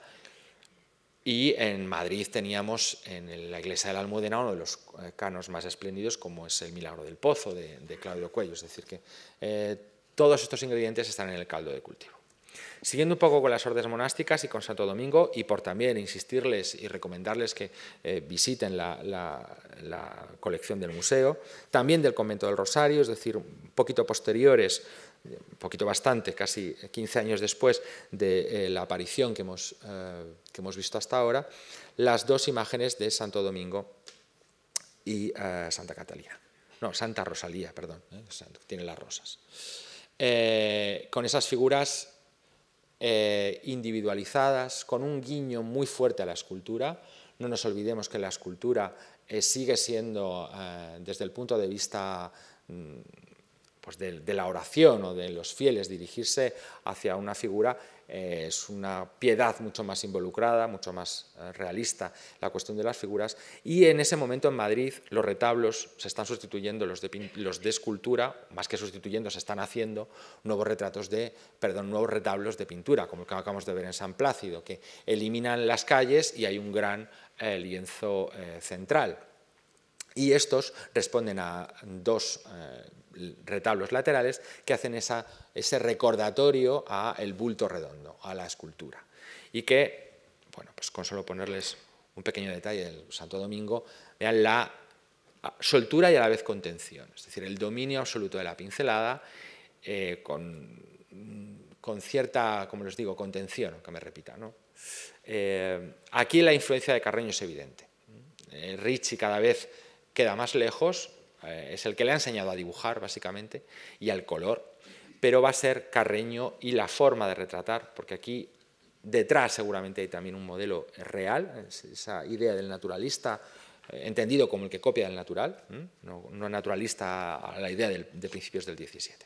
y en Madrid teníamos en la iglesia de la Almudena uno de los eh, canos más espléndidos, como es el Milagro del Pozo de, Claudio Cuello. Es decir, que eh, todos estos ingredientes están en el caldo de cultivo. Siguiendo un poco con las órdenes monásticas y con Santo Domingo, y por también insistirles y recomendarles que eh, visiten la, colección del museo, también del convento del Rosario, es decir, un poquito posteriores, un poquito bastante, casi 15 años después de eh, la aparición eh, que hemos, visto hasta ahora, las dos imágenes de Santo Domingo y Santa Catalina. No, Santa Rosalía, perdón, tiene las rosas. con esas figuras eh, individualizadas, con un guiño muy fuerte a la escultura. No nos olvidemos que la escultura eh, sigue siendo, eh, desde el punto de vista mm, pues, de, la oración o de los fieles, dirigirse hacia una figura eh, es una piedad mucho más involucrada, mucho más eh, realista la cuestión de las figuras, y en ese momento en Madrid los retablos se están sustituyendo, los de, los de escultura, más que sustituyendo, se están haciendo nuevos retratos de, perdón, nuevos retablos de pintura, como el que acabamos de ver en San Plácido, que eliminan las calles y hay un gran eh, lienzo central y estos responden a dos eh, retablos laterales que hacen ese recordatorio al bulto redondo, a la escultura. Y que, bueno, pues con solo ponerles un pequeño detalle del Santo Domingo, vean la soltura y a la vez contención, es decir, el dominio absoluto de la pincelada eh, con, cierta, como les digo, contención, que me repita. ¿no? Eh, aquí la influencia de Carreño es evidente. Ricci cada vez queda más lejos, eh, es el que le ha enseñado a dibujar básicamente, y al color, pero va a ser Carreño y la forma de retratar, porque aquí detrás seguramente hay también un modelo real, esa idea del naturalista eh, entendido como el que copia del natural, no, naturalista a la idea de principios del 17.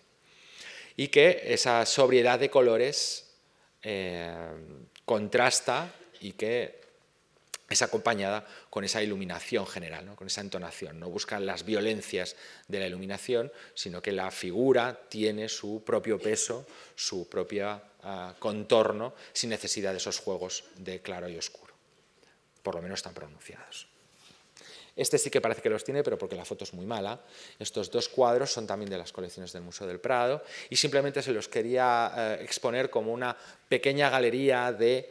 Y que esa sobriedad de colores eh, contrasta y que es acompañada con esa iluminación general, con esa entonación. No buscan las violencias de la iluminación, sino que la figura tiene su propio peso, su propio ah, contorno, sin necesidad de esos juegos de claro y oscuro, por lo menos tan pronunciados. Este sí que parece que los tiene, pero porque la foto es muy mala. Estos dos cuadros son también de las colecciones del Museo del Prado y simplemente se los quería eh, exponer como una pequeña galería de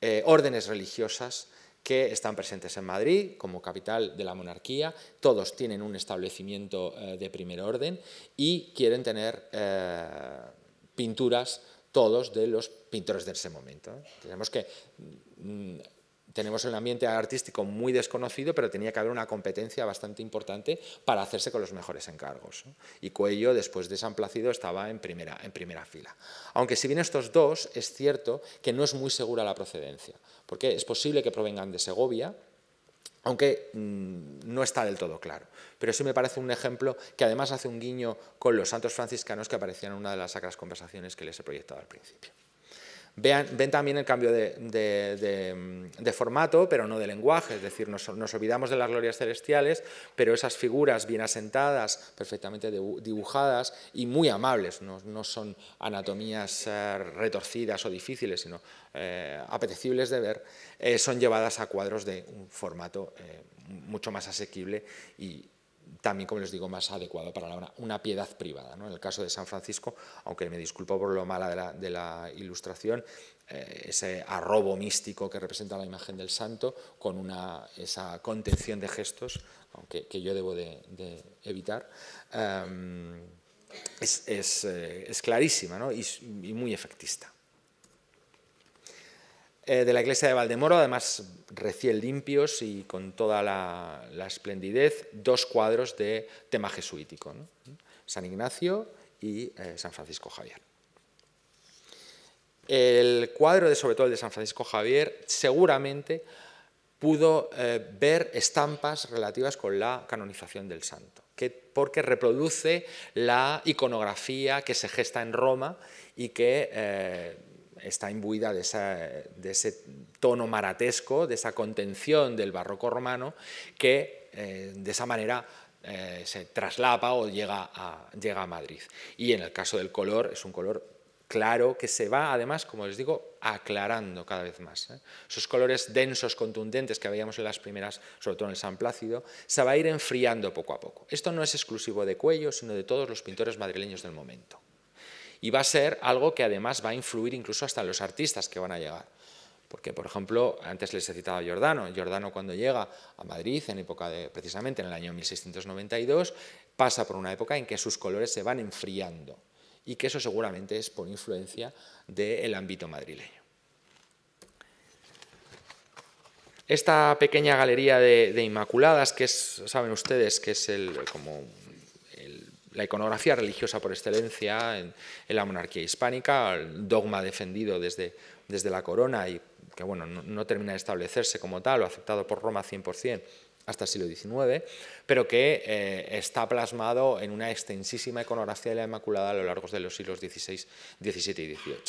eh, órdenes religiosas que están presentes en Madrid como capital de la monarquía, todos tienen un establecimiento eh, de primer orden y quieren tener eh, pinturas todos de los pintores de ese momento. Tenemos que mm, tenemos un ambiente artístico muy desconocido, pero tenía que haber una competencia bastante importante para hacerse con los mejores encargos. Y Cuello, después de San Placido, estaba en primera, en primera fila. Aunque si bien estos dos, es cierto que no es muy segura la procedencia, porque es posible que provengan de Segovia, aunque mm, no está del todo claro. Pero sí me parece un ejemplo que además hace un guiño con los santos franciscanos que aparecían en una de las sacras conversaciones que les he proyectado al principio ven también el cambio de, formato, pero no de lenguaje, es decir, nos, olvidamos de las glorias celestiales, pero esas figuras bien asentadas, perfectamente dibujadas y muy amables, no, son anatomías eh, retorcidas o difíciles, sino eh, apetecibles de ver, eh, son llevadas a cuadros de un formato mucho más asequible y, también, como les digo, más adecuado para la, una piedad privada. ¿no? En el caso de San Francisco, aunque me disculpo por lo mala de la, ilustración, eh, ese arrobo místico que representa la imagen del santo, con esa contención de gestos, aunque que yo debo de, evitar, em, eh, es, clarísima ¿no? y muy efectista. Eh, de la iglesia de Valdemoro, además recién limpios y con toda la, esplendidez, dos cuadros de tema jesuítico, San Ignacio y eh, San Francisco Javier. El cuadro, de, sobre todo el de San Francisco Javier, seguramente pudo eh, ver estampas relativas con la canonización del santo, que, porque reproduce la iconografía que se gesta en Roma y que está imbuida de, ese tono maratesco, de esa contención del barroco romano, que eh, de esa manera eh, se traslapa o llega a, Madrid. Y en el caso del color, es un color claro que se va, además, como les digo, aclarando cada vez más. ¿eh? Sus colores densos, contundentes que veíamos en las primeras, sobre todo en el San Plácido, se va a ir enfriando poco a poco. Esto no es exclusivo de Cuello, sino de todos los pintores madrileños del momento y va a ser algo que además va a influir incluso hasta en los artistas que van a llegar. Porque, por ejemplo, antes les he citado a Giordano. Giordano cuando llega a Madrid, en época de, precisamente en el año 1692, pasa por una época en que sus colores se van enfriando y que eso seguramente es por influencia del ámbito madrileño. Esta pequeña galería de, Inmaculadas, que es, saben ustedes que es el, como la iconografía religiosa por excelencia en, la monarquía hispánica, el dogma defendido desde, desde la corona y que bueno, no, termina de establecerse como tal o aceptado por Roma 100% hasta el siglo XIX, pero que eh, está plasmado en una extensísima iconografía de la Inmaculada a lo largo de los siglos XVI, XVII y XVIII.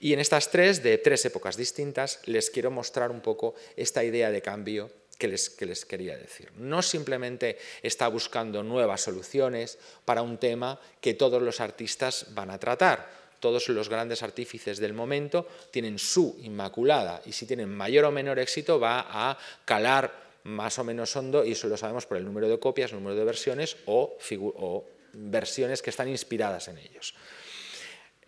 Y en estas tres, de tres épocas distintas, les quiero mostrar un poco esta idea de cambio que les, quería decir. No simplemente está buscando nuevas soluciones para un tema que todos los artistas van a tratar, todos los grandes artífices del momento tienen su inmaculada y si tienen mayor o menor éxito va a calar más o menos hondo y eso lo sabemos por el número de copias, número de versiones o, o versiones que están inspiradas en ellos.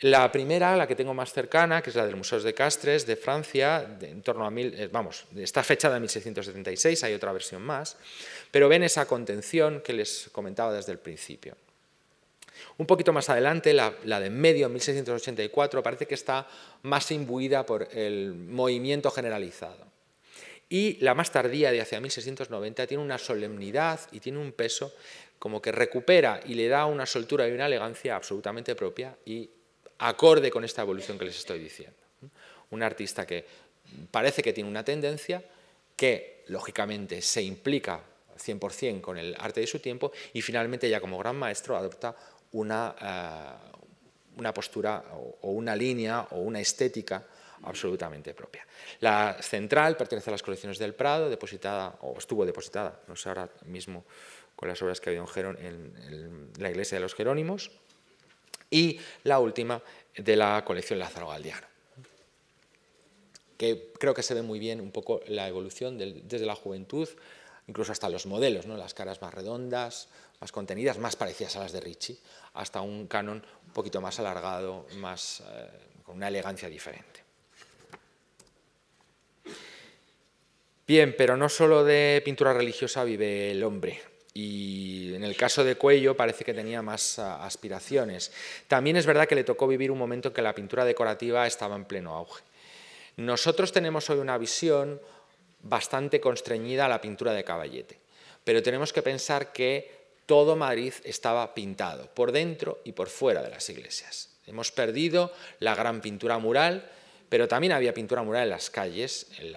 La primera, la que tengo más cercana, que es la del Museo de Castres de Francia, en torno a mil, eh, vamos, está fechada en 1676, hay otra versión más, pero ven esa contención que les comentaba desde el principio. Un poquito más adelante, la, de medio, 1684, parece que está más imbuida por el movimiento generalizado. Y la más tardía, de hacia 1690, tiene una solemnidad y tiene un peso como que recupera y le da una soltura y una elegancia absolutamente propia y acorde con esta evolución que les estoy diciendo. Un artista que parece que tiene una tendencia, que lógicamente se implica 100% con el arte de su tiempo y finalmente ya como gran maestro adopta una, eh, postura o, una línea o una estética absolutamente propia. La central pertenece a las colecciones del Prado, depositada o estuvo depositada, no sé ahora mismo con las obras que había en, en la iglesia de los Jerónimos, y la última de la colección Lázaro Galdiano, que creo que se ve muy bien un poco la evolución desde la juventud, incluso hasta los modelos, ¿no? las caras más redondas, más contenidas, más parecidas a las de Ricci, hasta un canon un poquito más alargado, más, eh, con una elegancia diferente. Bien, pero no solo de pintura religiosa vive el hombre, y en el caso de Cuello parece que tenía más ah, aspiraciones. También es verdad que le tocó vivir un momento en que la pintura decorativa estaba en pleno auge. Nosotros tenemos hoy una visión bastante constreñida a la pintura de caballete, pero tenemos que pensar que todo Madrid estaba pintado, por dentro y por fuera de las iglesias. Hemos perdido la gran pintura mural, pero también había pintura mural en las calles, en,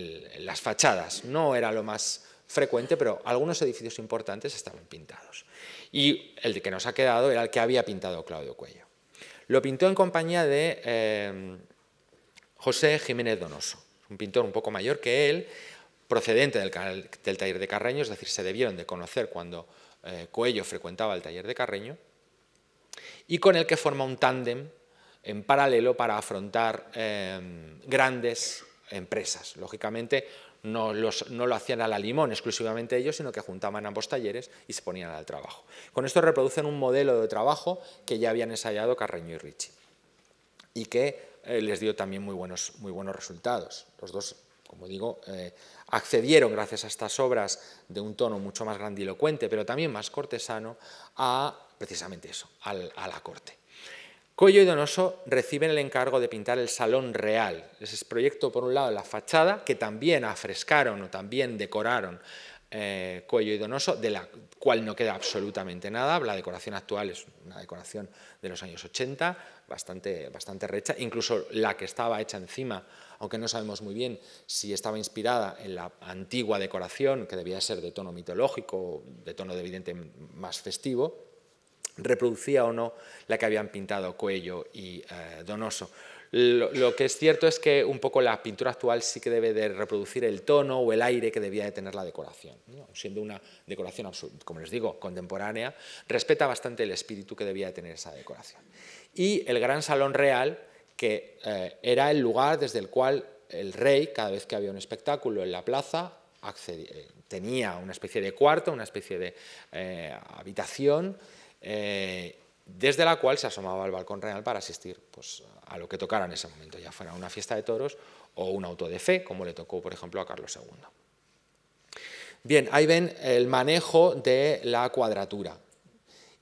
en las fachadas. No era lo más frecuente, pero algunos edificios importantes estaban pintados. Y el que nos ha quedado era el que había pintado Claudio Cuello. Lo pintó en compañía de eh, José Jiménez Donoso, un pintor un poco mayor que él, procedente del, taller de Carreño, es decir, se debieron de conocer cuando eh, Cuello frecuentaba el taller de Carreño, y con el que forma un tándem en paralelo para afrontar eh, grandes empresas. Lógicamente, no, los, no, lo hacían a la limón exclusivamente ellos, sino que juntaban ambos talleres y se ponían al trabajo. Con esto reproducen un modelo de trabajo que ya habían ensayado Carreño y Ricci y que eh, les dio también muy buenos, muy buenos resultados. Los dos, como digo, eh, accedieron gracias a estas obras de un tono mucho más grandilocuente, pero también más cortesano, a precisamente eso, a la corte. Cuello y Donoso reciben el encargo de pintar el Salón Real. Ese proyecto, por un lado, la fachada, que también afrescaron o también decoraron eh, Cuello y Donoso, de la cual no queda absolutamente nada. La decoración actual es una decoración de los años 80, bastante, bastante recha. Incluso la que estaba hecha encima, aunque no sabemos muy bien si estaba inspirada en la antigua decoración, que debía ser de tono mitológico, de tono de evidente más festivo reproducía o no la que habían pintado Cuello y eh, Donoso. Lo, que es cierto es que un poco la pintura actual sí que debe de reproducir el tono o el aire que debía de tener la decoración, siendo una decoración, como les digo, contemporánea, respeta bastante el espíritu que debía de tener esa decoración. Y el gran salón real, que eh, era el lugar desde el cual el rey, cada vez que había un espectáculo en la plaza, eh, tenía una especie de cuarto, una especie de habitación eh, desde la cual se asomaba al balcón real para asistir pues, a lo que tocara en ese momento, ya fuera una fiesta de toros o un auto de fe, como le tocó, por ejemplo, a Carlos II. Bien, ahí ven el manejo de la cuadratura.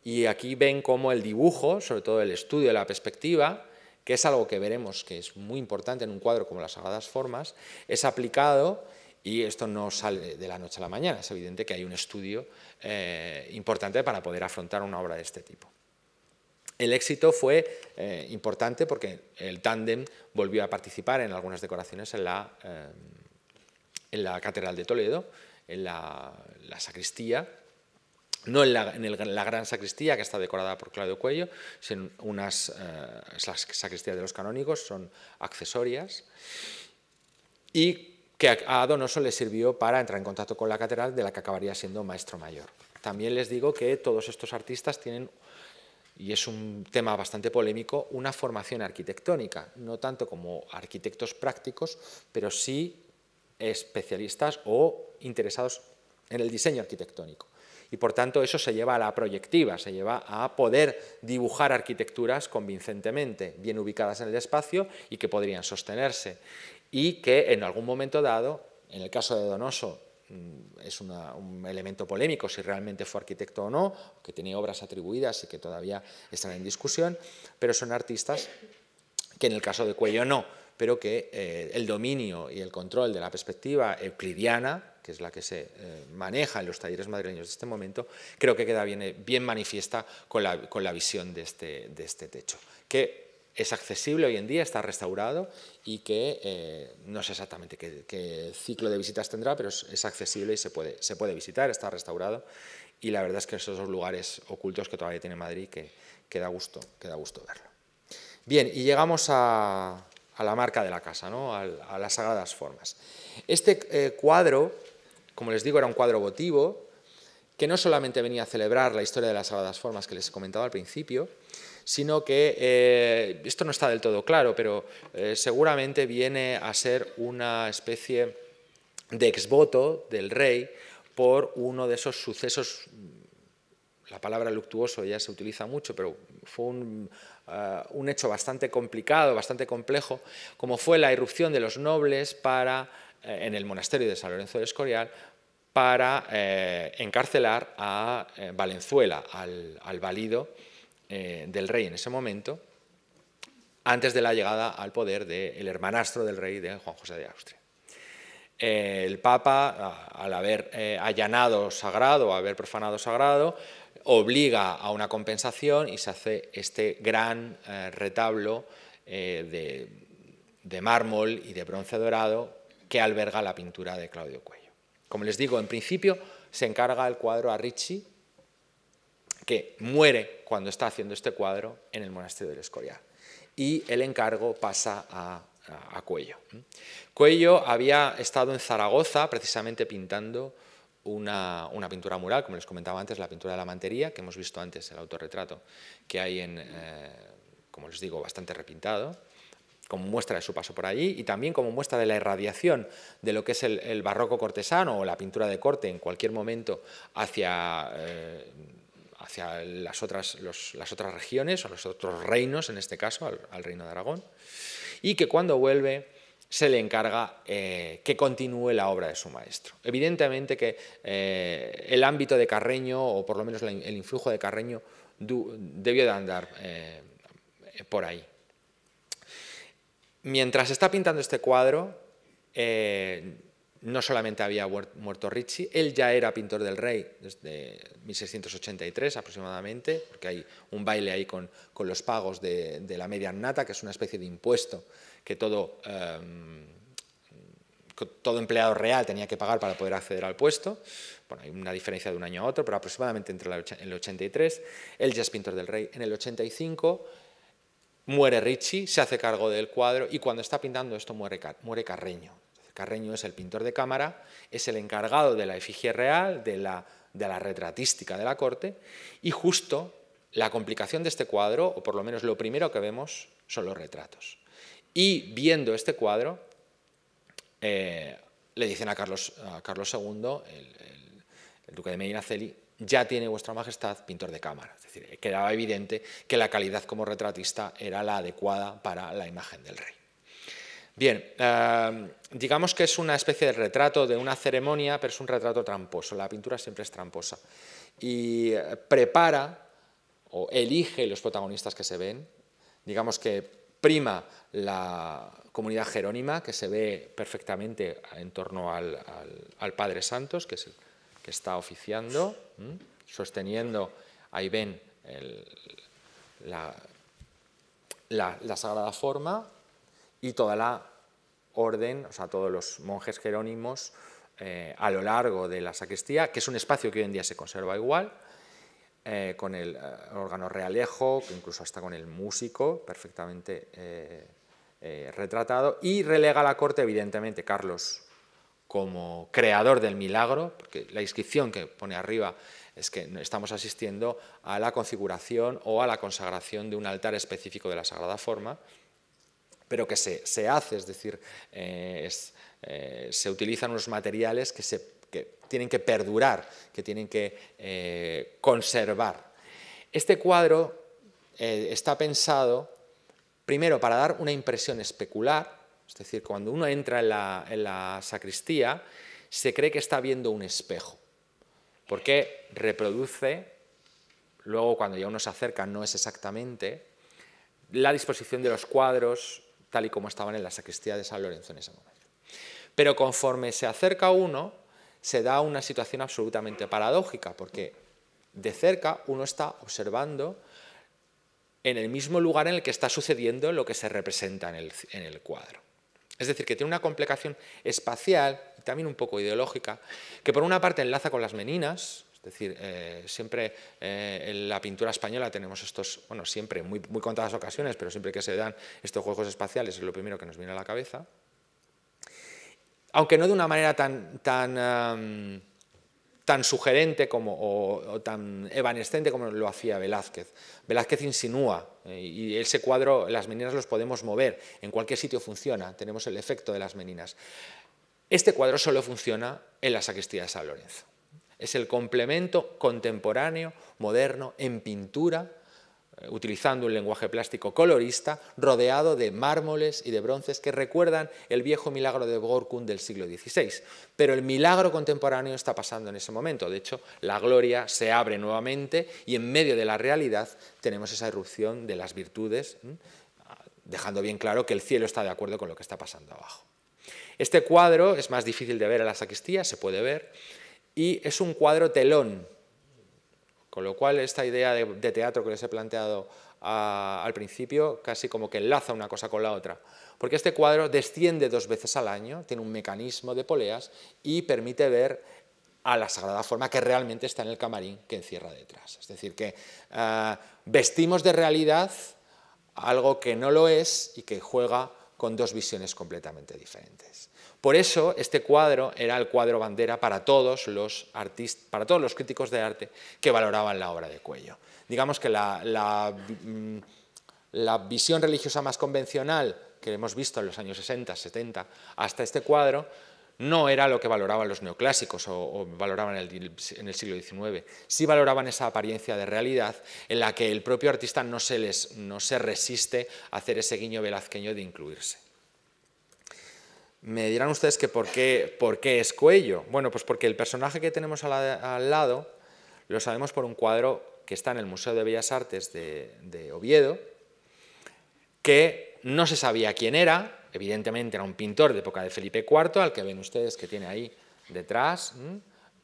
Y aquí ven cómo el dibujo, sobre todo el estudio de la perspectiva, que es algo que veremos que es muy importante en un cuadro como las Sagradas Formas, es aplicado y esto no sale de la noche a la mañana. Es evidente que hay un estudio eh, importante para poder afrontar una obra de este tipo. El éxito fue eh, importante porque el tándem volvió a participar en algunas decoraciones en la, eh, en la Catedral de Toledo, en la, sacristía, no en, la, gran sacristía que está decorada por Claudio Cuello, sino unas las sacristías de los canónigos, son accesorias. Y que a Donoso le sirvió para entrar en contacto con la catedral, de la que acabaría siendo maestro mayor. También les digo que todos estos artistas tienen, y es un tema bastante polémico, una formación arquitectónica, no tanto como arquitectos prácticos, pero sí especialistas o interesados en el diseño arquitectónico. Y por tanto eso se lleva a la proyectiva, se lleva a poder dibujar arquitecturas convincentemente, bien ubicadas en el espacio y que podrían sostenerse y que en algún momento dado, en el caso de Donoso, mm, es un elemento polémico si realmente fue arquitecto o no, que tenía obras atribuidas y que todavía están en discusión, pero son artistas que en el caso de Cuello no, pero que eh, el dominio y el control de la perspectiva euclidiana, que es la que se eh, maneja en los talleres madrileños de este momento, creo que queda bien, eh, manifiesta con la, visión de este, de este techo, que es accesible hoy en día, está restaurado y que eh, no sé exactamente qué, ciclo de visitas tendrá, pero es, accesible y se puede, se puede visitar, está restaurado. Y la verdad es que esos lugares ocultos que todavía tiene Madrid que, que da, gusto, gusto verlo. Bien, y llegamos a, la marca de la casa, ¿no? a, las sagradas formas. Este eh, cuadro, como les digo, era un cuadro votivo que no solamente venía a celebrar la historia de las sagradas formas que les he comentado al principio, sino que eh, esto no está del todo claro, pero eh, seguramente viene a ser una especie de exvoto del rey por uno de esos sucesos la palabra luctuoso ya se utiliza mucho, pero fue un, eh, hecho bastante complicado, bastante complejo, como fue la irrupción de los nobles en el monasterio de San Lorenzo del Escorial para encarcelar a Valenzuela, al, al valido, eh, del rey en ese momento, antes de la llegada al poder del hermanastro del rey, de Juan José de Austria. Eh, el Papa, al haber eh, allanado sagrado, haber profanado sagrado, obliga a una compensación y se hace este gran retablo de, de mármol y de bronce dorado que alberga la pintura de Claudio Cuello. Como les digo, en principio se encarga el cuadro a Ricci, que muere cuando está haciendo este cuadro en el monasterio del Escorial. Y el encargo pasa a, Cuello. Cuello había estado en Zaragoza precisamente pintando una, pintura mural, como les comentaba antes, la pintura de la mantería, que hemos visto antes, el autorretrato, que hay en, eh, como les digo, bastante repintado, como muestra de su paso por allí, y también como muestra de la irradiación de lo que es el, barroco cortesano o la pintura de corte en cualquier momento hacia eh, hacia las otras, las otras regiones o los otros reinos, en este caso al, reino de Aragón, y que cuando vuelve se le encarga eh, que continúe la obra de su maestro. Evidentemente que eh, el ámbito de Carreño, o por lo menos el influjo de Carreño, debió de andar eh, por ahí. Mientras está pintando este cuadro, no solamente había muerto Ricci, él ya era pintor del rey desde 1683 aproximadamente, porque hay un baile ahí con, los pagos de, la media nata, que es una especie de impuesto que todo, em, todo empleado real tenía que pagar para poder acceder al puesto. Bueno, hay una diferencia de un año a otro, pero aproximadamente entre el 83, él ya es pintor del rey. En el 85 muere Ricci, se hace cargo del cuadro y cuando está pintando esto muere, muere Carreño Carreño es el pintor de cámara, es el encargado de la efigie real, de la, retratística de la corte, y justo la complicación de este cuadro, o por lo menos lo primero que vemos, son los retratos. Y viendo este cuadro, eh, le dicen a Carlos, II, el, duque de Medinaceli, ya tiene vuestra majestad pintor de cámara. Es decir, quedaba evidente que la calidad como retratista era la adecuada para la imagen del rey. Bien, em, digamos que es una especie de retrato de una ceremonia, pero es un retrato tramposo, la pintura siempre es tramposa. Y eh, prepara o elige los protagonistas que se ven, digamos que prima la comunidad jerónima, que se ve perfectamente en torno al, Padre Santos, que es que está oficiando, sosteniendo, ahí ven la sagrada forma, y toda la orden, o sea, todos los monjes jerónimos eh, a lo largo de la sacristía, que es un espacio que hoy en día se conserva igual, eh, con el eh, órgano realejo, incluso hasta con el músico, perfectamente retratado, y relega a la corte, evidentemente, Carlos como creador del milagro, porque la inscripción que pone arriba es que estamos asistiendo a la configuración o a la consagración de un altar específico de la Sagrada Forma, pero que se, hace, es decir, eh, eh, se utilizan unos materiales que, se, tienen que perdurar, que tienen que eh, conservar. Este cuadro está pensado, primero, para dar una impresión especular, es decir, cuando uno entra en la, en la sacristía, se cree que está viendo un espejo, porque reproduce, luego cuando ya uno se acerca no es exactamente, la disposición de los cuadros, tal y como estaban en la sacristía de San Lorenzo en ese momento. Pero conforme se acerca uno, se da una situación absolutamente paradójica, porque de cerca uno está observando en el mismo lugar en el que está sucediendo lo que se representa en el, en el cuadro. Es decir, que tiene una complicación espacial y también un poco ideológica, que por una parte enlaza con las meninas, es decir, eh, siempre eh, en la pintura española tenemos estos, bueno, siempre, muy, muy contadas ocasiones, pero siempre que se dan estos juegos espaciales es lo primero que nos viene a la cabeza. Aunque no de una manera tan, tan, sugerente como, o, tan evanescente como lo hacía Velázquez. Velázquez insinúa eh, y ese cuadro, las meninas los podemos mover, en cualquier sitio funciona, tenemos el efecto de las meninas. Este cuadro solo funciona en la sacristía de San Lorenzo. Es el complemento contemporáneo, moderno, en pintura, eh, utilizando un lenguaje plástico colorista, rodeado de mármoles y de bronces que recuerdan el viejo milagro de Gorkun del siglo XVI. Pero el milagro contemporáneo está pasando en ese momento. De hecho, la gloria se abre nuevamente y en medio de la realidad tenemos esa erupción de las virtudes, dejando bien claro que el cielo está de acuerdo con lo que está pasando abajo. Este cuadro es más difícil de ver en la sacristía, se puede ver, y es un cuadro telón. Con lo cual, esta idea de, teatro que les he planteado al principio casi como que enlaza una cosa con la otra. Porque este cuadro desciende dos veces al año, tiene un mecanismo de poleas y permite ver a la sagrada forma que realmente está en el camarín que encierra detrás. Es decir, que eh, vestimos de realidad algo que no lo es y que juega con dos visiones completamente diferentes. Por eso este cuadro era el cuadro bandera para todos los, artistas, para todos los críticos de arte que valoraban la obra de Cuello. Digamos que la, mm, visión religiosa más convencional que hemos visto en los años 60, 70, hasta este cuadro, no era lo que valoraban los neoclásicos o, valoraban en el, siglo XIX. Sí valoraban esa apariencia de realidad en la que el propio artista no se, les, no se resiste a hacer ese guiño velazqueño de incluirse. Me dirán ustedes que por qué, por qué es cuello? Bueno, pues porque el personaje que tenemos al lado lo sabemos por un cuadro que está en el Museo de Bellas Artes de, Oviedo, que no se sabía quién era, evidentemente era un pintor de época de Felipe IV, al que ven ustedes que tiene ahí detrás,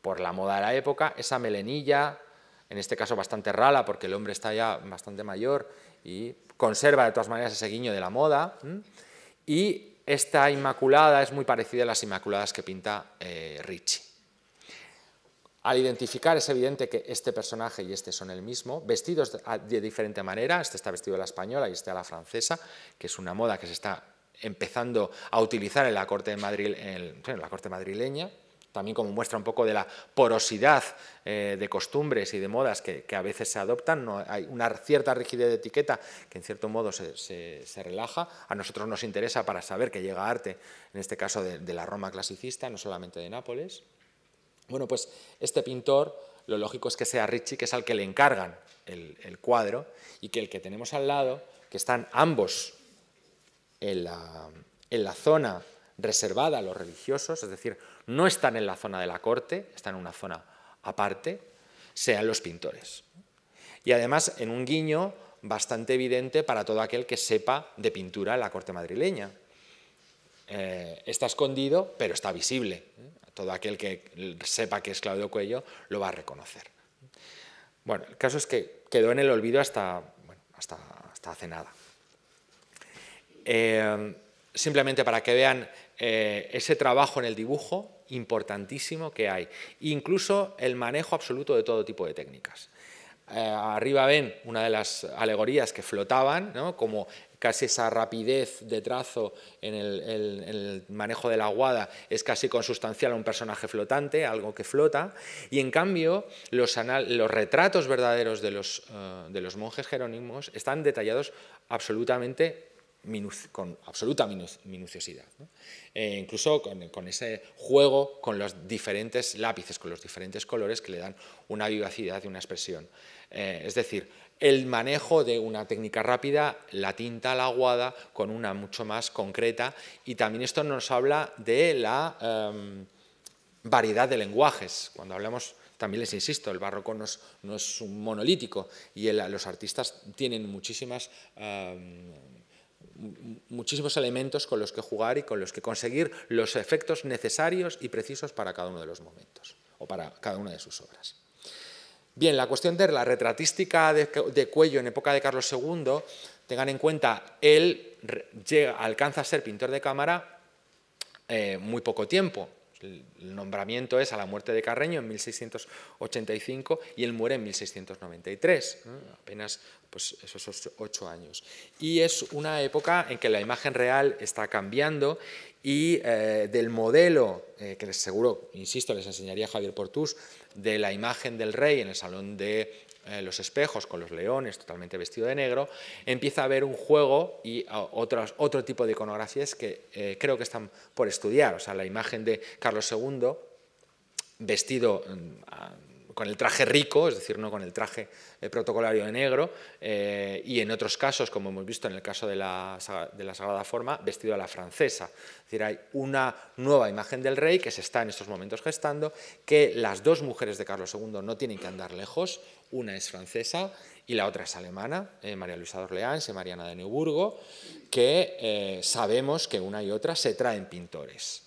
por la moda de la época, esa melenilla, en este caso bastante rala, porque el hombre está ya bastante mayor y conserva de todas maneras ese guiño de la moda, y esta Inmaculada es muy parecida a las Inmaculadas que pinta eh, Ricci. Al identificar es evidente que este personaje y este son el mismo, vestidos de diferente manera, este está vestido a la española y este a la francesa, que es una moda que se está empezando a utilizar en la corte, de Madrid, en la corte madrileña, también como muestra un poco de la porosidad eh, de costumbres y de modas que, a veces se adoptan, no, hay una cierta rigidez de etiqueta que en cierto modo se, relaja, a nosotros nos interesa para saber que llega arte, en este caso de, la Roma clasicista, no solamente de Nápoles. Bueno, pues este pintor, lo lógico es que sea Ricci, que es al que le encargan el, cuadro, y que el que tenemos al lado, que están ambos en la, en la zona reservada a los religiosos, es decir, no están en la zona de la corte, están en una zona aparte, sean los pintores. Y además en un guiño bastante evidente para todo aquel que sepa de pintura en la corte madrileña. Eh, está escondido, pero está visible. Todo aquel que sepa que es Claudio Cuello lo va a reconocer. Bueno, el caso es que quedó en el olvido hasta, hasta, hace nada. Eh, simplemente para que vean eh, ese trabajo en el dibujo importantísimo que hay, incluso el manejo absoluto de todo tipo de técnicas. Eh, arriba ven una de las alegorías que flotaban, como casi esa rapidez de trazo en el, manejo de la aguada es casi consustancial a un personaje flotante, algo que flota, y en cambio los, retratos verdaderos de los, eh, de los monjes jerónimos están detallados absolutamente con absoluta minuciosidad. Eh, incluso con, ese juego con los diferentes lápices, con los diferentes colores que le dan una vivacidad y una expresión. Eh, es decir, el manejo de una técnica rápida, la tinta, la aguada, con una mucho más concreta. Y también esto nos habla de la em, variedad de lenguajes. Cuando hablamos también les insisto, el barroco no es, un monolítico y los artistas tienen muchísimas em, muchísimos elementos con los que jugar y con los que conseguir los efectos necesarios y precisos para cada uno de los momentos o para cada una de sus obras. Bien, la cuestión de la retratística de, cuello en época de Carlos II, tengan en cuenta, él llega, alcanza a ser pintor de cámara eh, muy poco tiempo el nombramiento es a la muerte de Carreño en 1685 y él muere en 1693, apenas pues, esos ocho, años. Y es una época en que la imagen real está cambiando y eh, del modelo, eh, que seguro, insisto, les enseñaría Javier Portús, de la imagen del rey en el Salón de eh, los espejos con los leones totalmente vestido de negro, empieza a haber un juego y ah, otros, otro tipo de iconografías que eh, creo que están por estudiar. O sea, la imagen de Carlos II vestido mm, ah, con el traje rico, es decir, no con el traje eh, protocolario de negro, y en otros casos, como hemos visto en el caso de la, de la Sagrada Forma, vestido a la francesa. Es decir, hay una nueva imagen del rey que se está en estos momentos gestando, que las dos mujeres de Carlos II no tienen que andar lejos, una es francesa y la otra es alemana, eh, María Luisa de y Mariana de Neuburgo, que eh, sabemos que una y otra se traen pintores.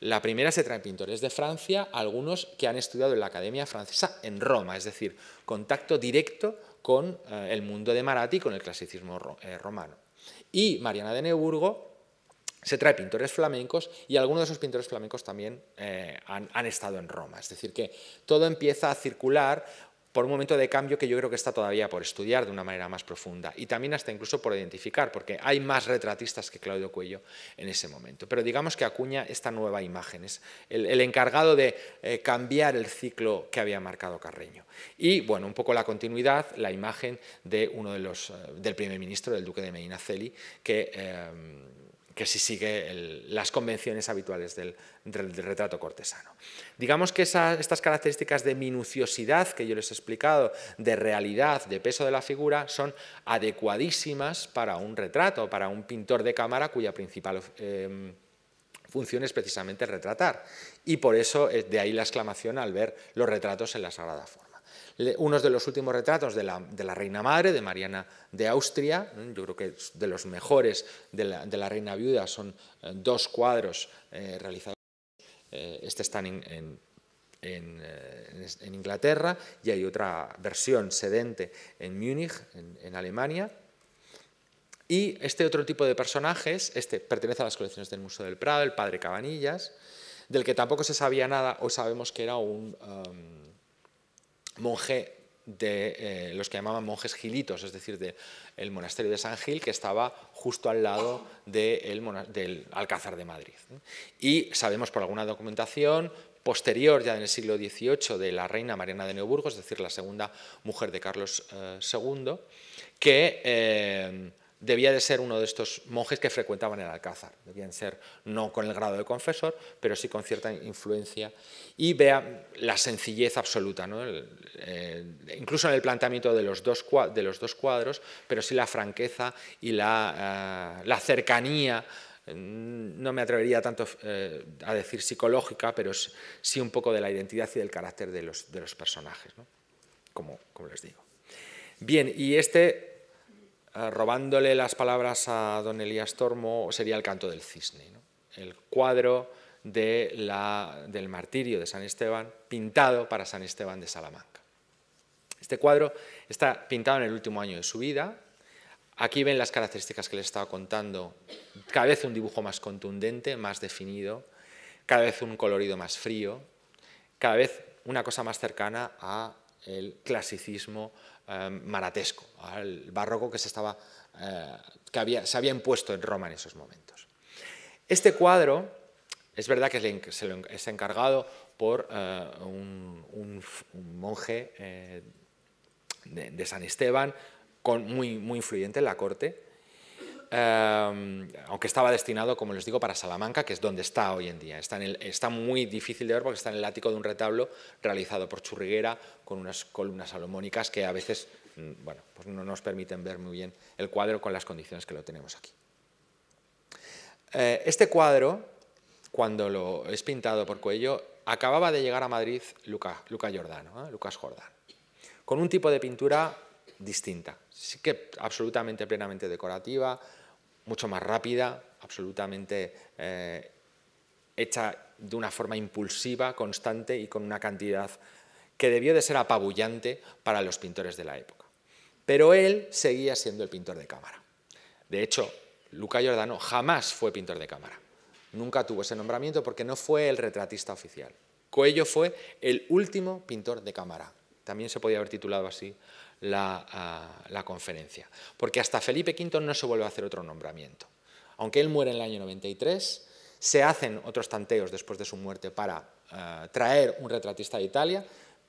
La primera se traen pintores de Francia, algunos que han estudiado en la Academia Francesa en Roma, es decir, contacto directo con eh, el mundo de Maratti, con el clasicismo romano. Y Mariana de Neuburgo se trae pintores flamencos y algunos de esos pintores flamencos también han, han, estado en Roma. Es decir, que todo empieza a circular por un momento de cambio que yo creo que está todavía por estudiar de una manera más profunda y también hasta incluso por identificar, porque hay más retratistas que Claudio Cuello en ese momento. Pero digamos que acuña esta nueva imagen, es el, encargado de eh, cambiar el ciclo que había marcado Carreño. Y bueno, un poco la continuidad, la imagen de uno de los, eh, del primer ministro, del duque de Celi que... Eh, que si sigue las convenciones habituales del, retrato cortesano. Digamos que estas características de minuciosidad que yo les he explicado, de realidad, de peso de la figura, son adecuadísimas para un retrato, para un pintor de cámara cuya principal... Em, función es precisamente retratar. Y por eso eh, de ahí la exclamación al ver los retratos en la Sagrada Forma unos de los últimos retratos de la, de la reina madre, de Mariana de Austria, yo creo que de los mejores de la, reina viuda son eh, dos cuadros eh, realizados, eh, este está en, en Inglaterra y hay otra versión sedente en Múnich, en, Alemania. Y este otro tipo de personajes, este pertenece a las colecciones del Museo del Prado, el padre Cabanillas, del que tampoco se sabía nada, o sabemos que era un, um, monje de eh, los que llamaban monjes gilitos, es decir, del monasterio de San Gil, que estaba justo al lado del Alcázar de Madrid. Y sabemos por alguna documentación posterior, ya en el siglo XVIII, de la reina Mariana de Neuburgo, es decir, la segunda mujer de Carlos II, eh, que... Eh, debía de ser uno de estos monjes que frecuentaban el alcázar. Debían ser no con el grado de confesor, pero sí con cierta influencia. Y vea la sencillez absoluta, ¿no? Eh, incluso en el planteamiento de los dos, de los dos cuadros, pero sí la franqueza y la, ah, cercanía mm, no me atrevería tanto eh, a decir psicológica, pero sí un poco de la identidad y del carácter de los, de los personajes, como, como les digo. Bien, y este eh, robándole las palabras a don Elías Tormo, sería el canto del cisne, el cuadro del martirio de San Esteban, pintado para San Esteban de Salamanca. Este cuadro está pintado en el último año de su vida. Aquí ven las características que les estaba contando. Cada vez un dibujo más contundente, más definido, cada vez un colorido más frío, cada vez una cosa más cercana a el clasicismo, Em, maratesco, al barroco que, se, estaba, eh, había, se había impuesto en Roma en esos momentos. Este cuadro es verdad que se es encargado por eh, un, monje eh, de, de, San Esteban, con, muy, muy influyente en la corte, Em, aunque estaba destinado, como les digo, para Salamanca, que es donde está hoy en día. Está, muy difícil de ver porque está en el ático de un retablo realizado por Churriguera con unas columnas salomónicas que a veces mm, bueno, pues no nos permiten ver muy bien el cuadro con las condiciones que lo tenemos aquí. Eh, este cuadro, cuando lo es pintado por Cuello, acababa de llegar a Madrid Luca, ¿eh? Lucas Jordán, con un tipo de pintura distinta, sí que absolutamente plenamente decorativa, mucho más rápida, absolutamente eh, hecha de una forma impulsiva, constante y con una cantidad que debió de ser apabullante para los pintores de la época. Pero él seguía siendo el pintor de cámara. De hecho, Luca Giordano jamás fue pintor de cámara. Nunca tuvo ese nombramiento porque no fue el retratista oficial. Coello fue el último pintor de cámara. También se podía haber titulado así Ah, la, conferencia. Porque hasta Felipe V no se vuelve a hacer otro nombramiento. Aunque él muere en el año 93, se hacen otros tanteos después de su muerte para ah, traer un retratista de Italia,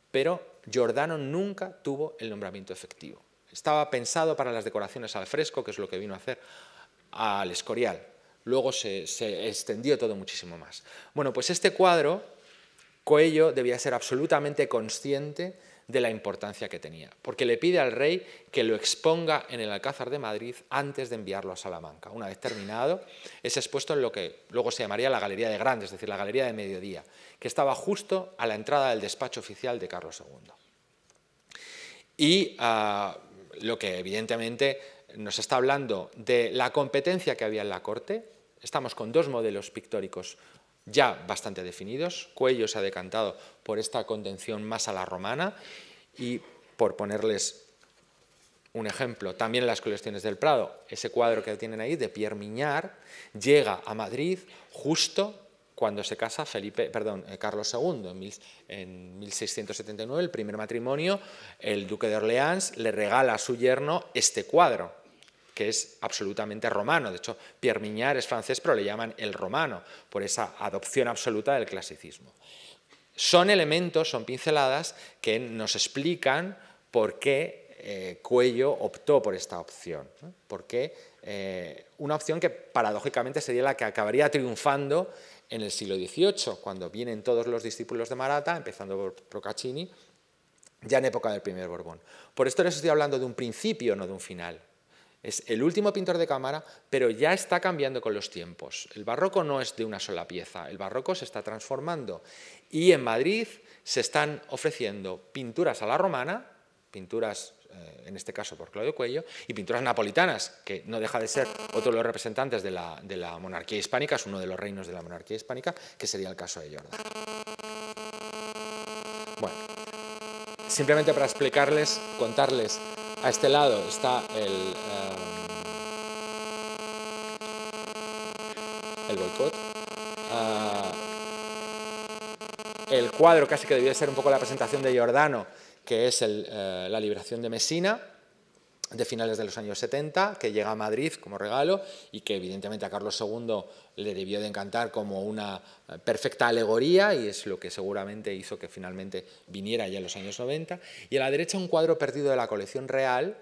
pero Giordano nunca tuvo el nombramiento efectivo. Estaba pensado para las decoraciones al fresco, que es lo que vino a hacer al Escorial. Luego se, se extendió todo muchísimo más. Bueno, pues este cuadro, Coello debía ser absolutamente consciente de la importancia que tenía, porque le pide al rey que lo exponga en el Alcázar de Madrid antes de enviarlo a Salamanca. Una vez terminado, es expuesto en lo que luego se llamaría la Galería de Grandes, es decir, la Galería de Mediodía, que estaba justo a la entrada del despacho oficial de Carlos II. Y ah, lo que evidentemente nos está hablando de la competencia que había en la corte, estamos con dos modelos pictóricos ya bastante definidos. Cuello se ha decantado por esta contención más a la romana y por ponerles un ejemplo, también en las colecciones del Prado, ese cuadro que tienen ahí de Pierre Miñar, llega a Madrid justo cuando se casa Felipe, perdón, eh, Carlos II, en 1679, el primer matrimonio, el duque de Orleans le regala a su yerno este cuadro, que es absolutamente romano. De hecho, Pierre Miñar es francés, pero le llaman el romano, por esa adopción absoluta del clasicismo. Son elementos, son pinceladas que nos explican por qué eh, Cuello optó por esta opción, Porque eh, una opción que paradójicamente sería la que acabaría triunfando en el siglo XVIII, cuando vienen todos los discípulos de Marata, empezando por Procaccini, ya en época del primer Borbón. Por esto les estoy hablando de un principio, no de un final. Es el último pintor de cámara, pero ya está cambiando con los tiempos. El barroco no es de una sola pieza, el barroco se está transformando. Y en Madrid se están ofreciendo pinturas a la romana, pinturas eh, en este caso por Claudio Cuello, y pinturas napolitanas, que no deja de ser otro de los representantes de la, monarquía hispánica, es uno de los reinos de la monarquía hispánica, que sería el caso de Jordán Bueno, simplemente para explicarles, contarles a este lado está el, eh, el boicot. Ah, el cuadro casi que debía ser un poco la presentación de Giordano, que es eh, la liberación de Messina de finales de los años 70, que llega a Madrid como regalo y que evidentemente a Carlos II le debió de encantar como una eh, perfecta alegoría y es lo que seguramente hizo que finalmente viniera ya en los años 90. Y a la derecha un cuadro perdido de la colección real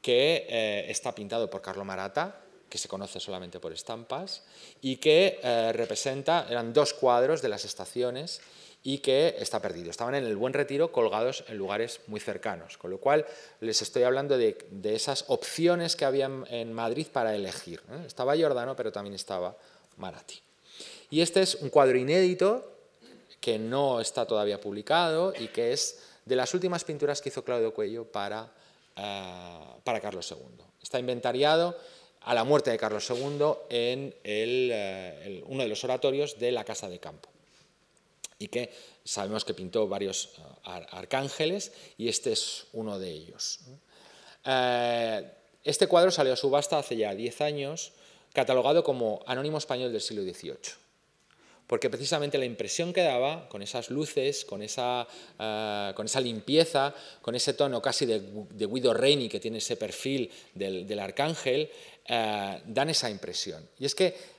que eh, está pintado por Carlo Marata, que se conoce solamente por estampas, y que eh, representa, eran dos cuadros de las estaciones y que está perdido. Estaban en el buen retiro colgados en lugares muy cercanos, con lo cual les estoy hablando de, esas opciones que había en Madrid para elegir. ¿eh? Estaba Giordano, pero también estaba Maratti. Y este es un cuadro inédito que no está todavía publicado y que es de las últimas pinturas que hizo Claudio Cuello para, eh, para Carlos II. Está inventariado a la muerte de Carlos II en eh, uno de los oratorios de la Casa de Campo y que sabemos que pintó varios eh, arcángeles y este es uno de ellos. Eh, este cuadro salió a subasta hace ya 10 años, catalogado como Anónimo Español del siglo XVIII, porque precisamente la impresión que daba, con esas luces, con esa, eh, limpieza, con ese tono casi de, Guido Reni que tiene ese perfil del, arcángel, dan esa impresión. Y es que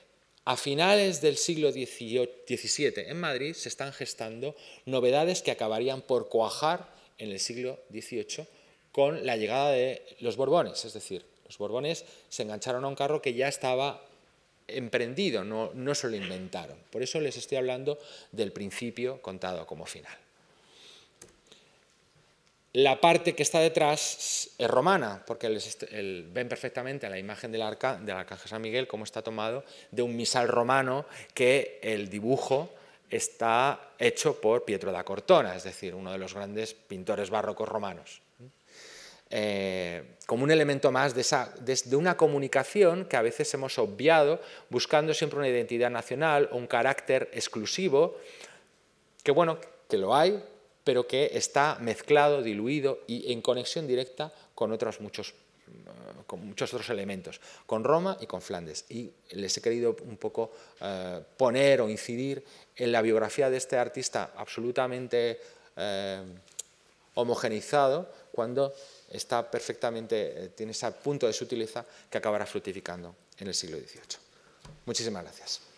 a finales del siglo XVII en Madrid se están gestando novedades que acabarían por cuajar en el siglo XVIII con la llegada de los Borbones. Es decir, los Borbones se engancharon a un carro que ya estaba emprendido, no, no se lo inventaron. Por eso les estoy hablando del principio contado como final la parte que está detrás es romana, porque este, ven perfectamente la imagen del arca, del arcángel San Miguel, cómo está tomado de un misal romano que el dibujo está hecho por Pietro da Cortona, es decir, uno de los grandes pintores barrocos romanos. Eh, como un elemento más de, esa, una comunicación que a veces hemos obviado, buscando siempre una identidad nacional o un carácter exclusivo, que bueno, que lo hay, pero que está mezclado, diluido y en conexión directa con otros muchos eh, con muchos otros elementos, con Roma y con Flandes. Y les he querido un poco eh, poner o incidir en la biografía de este artista absolutamente eh, homogenizado cuando está perfectamente, tiene ese punto de sutileza que acabará fructificando en el siglo XVIII. Muchísimas gracias.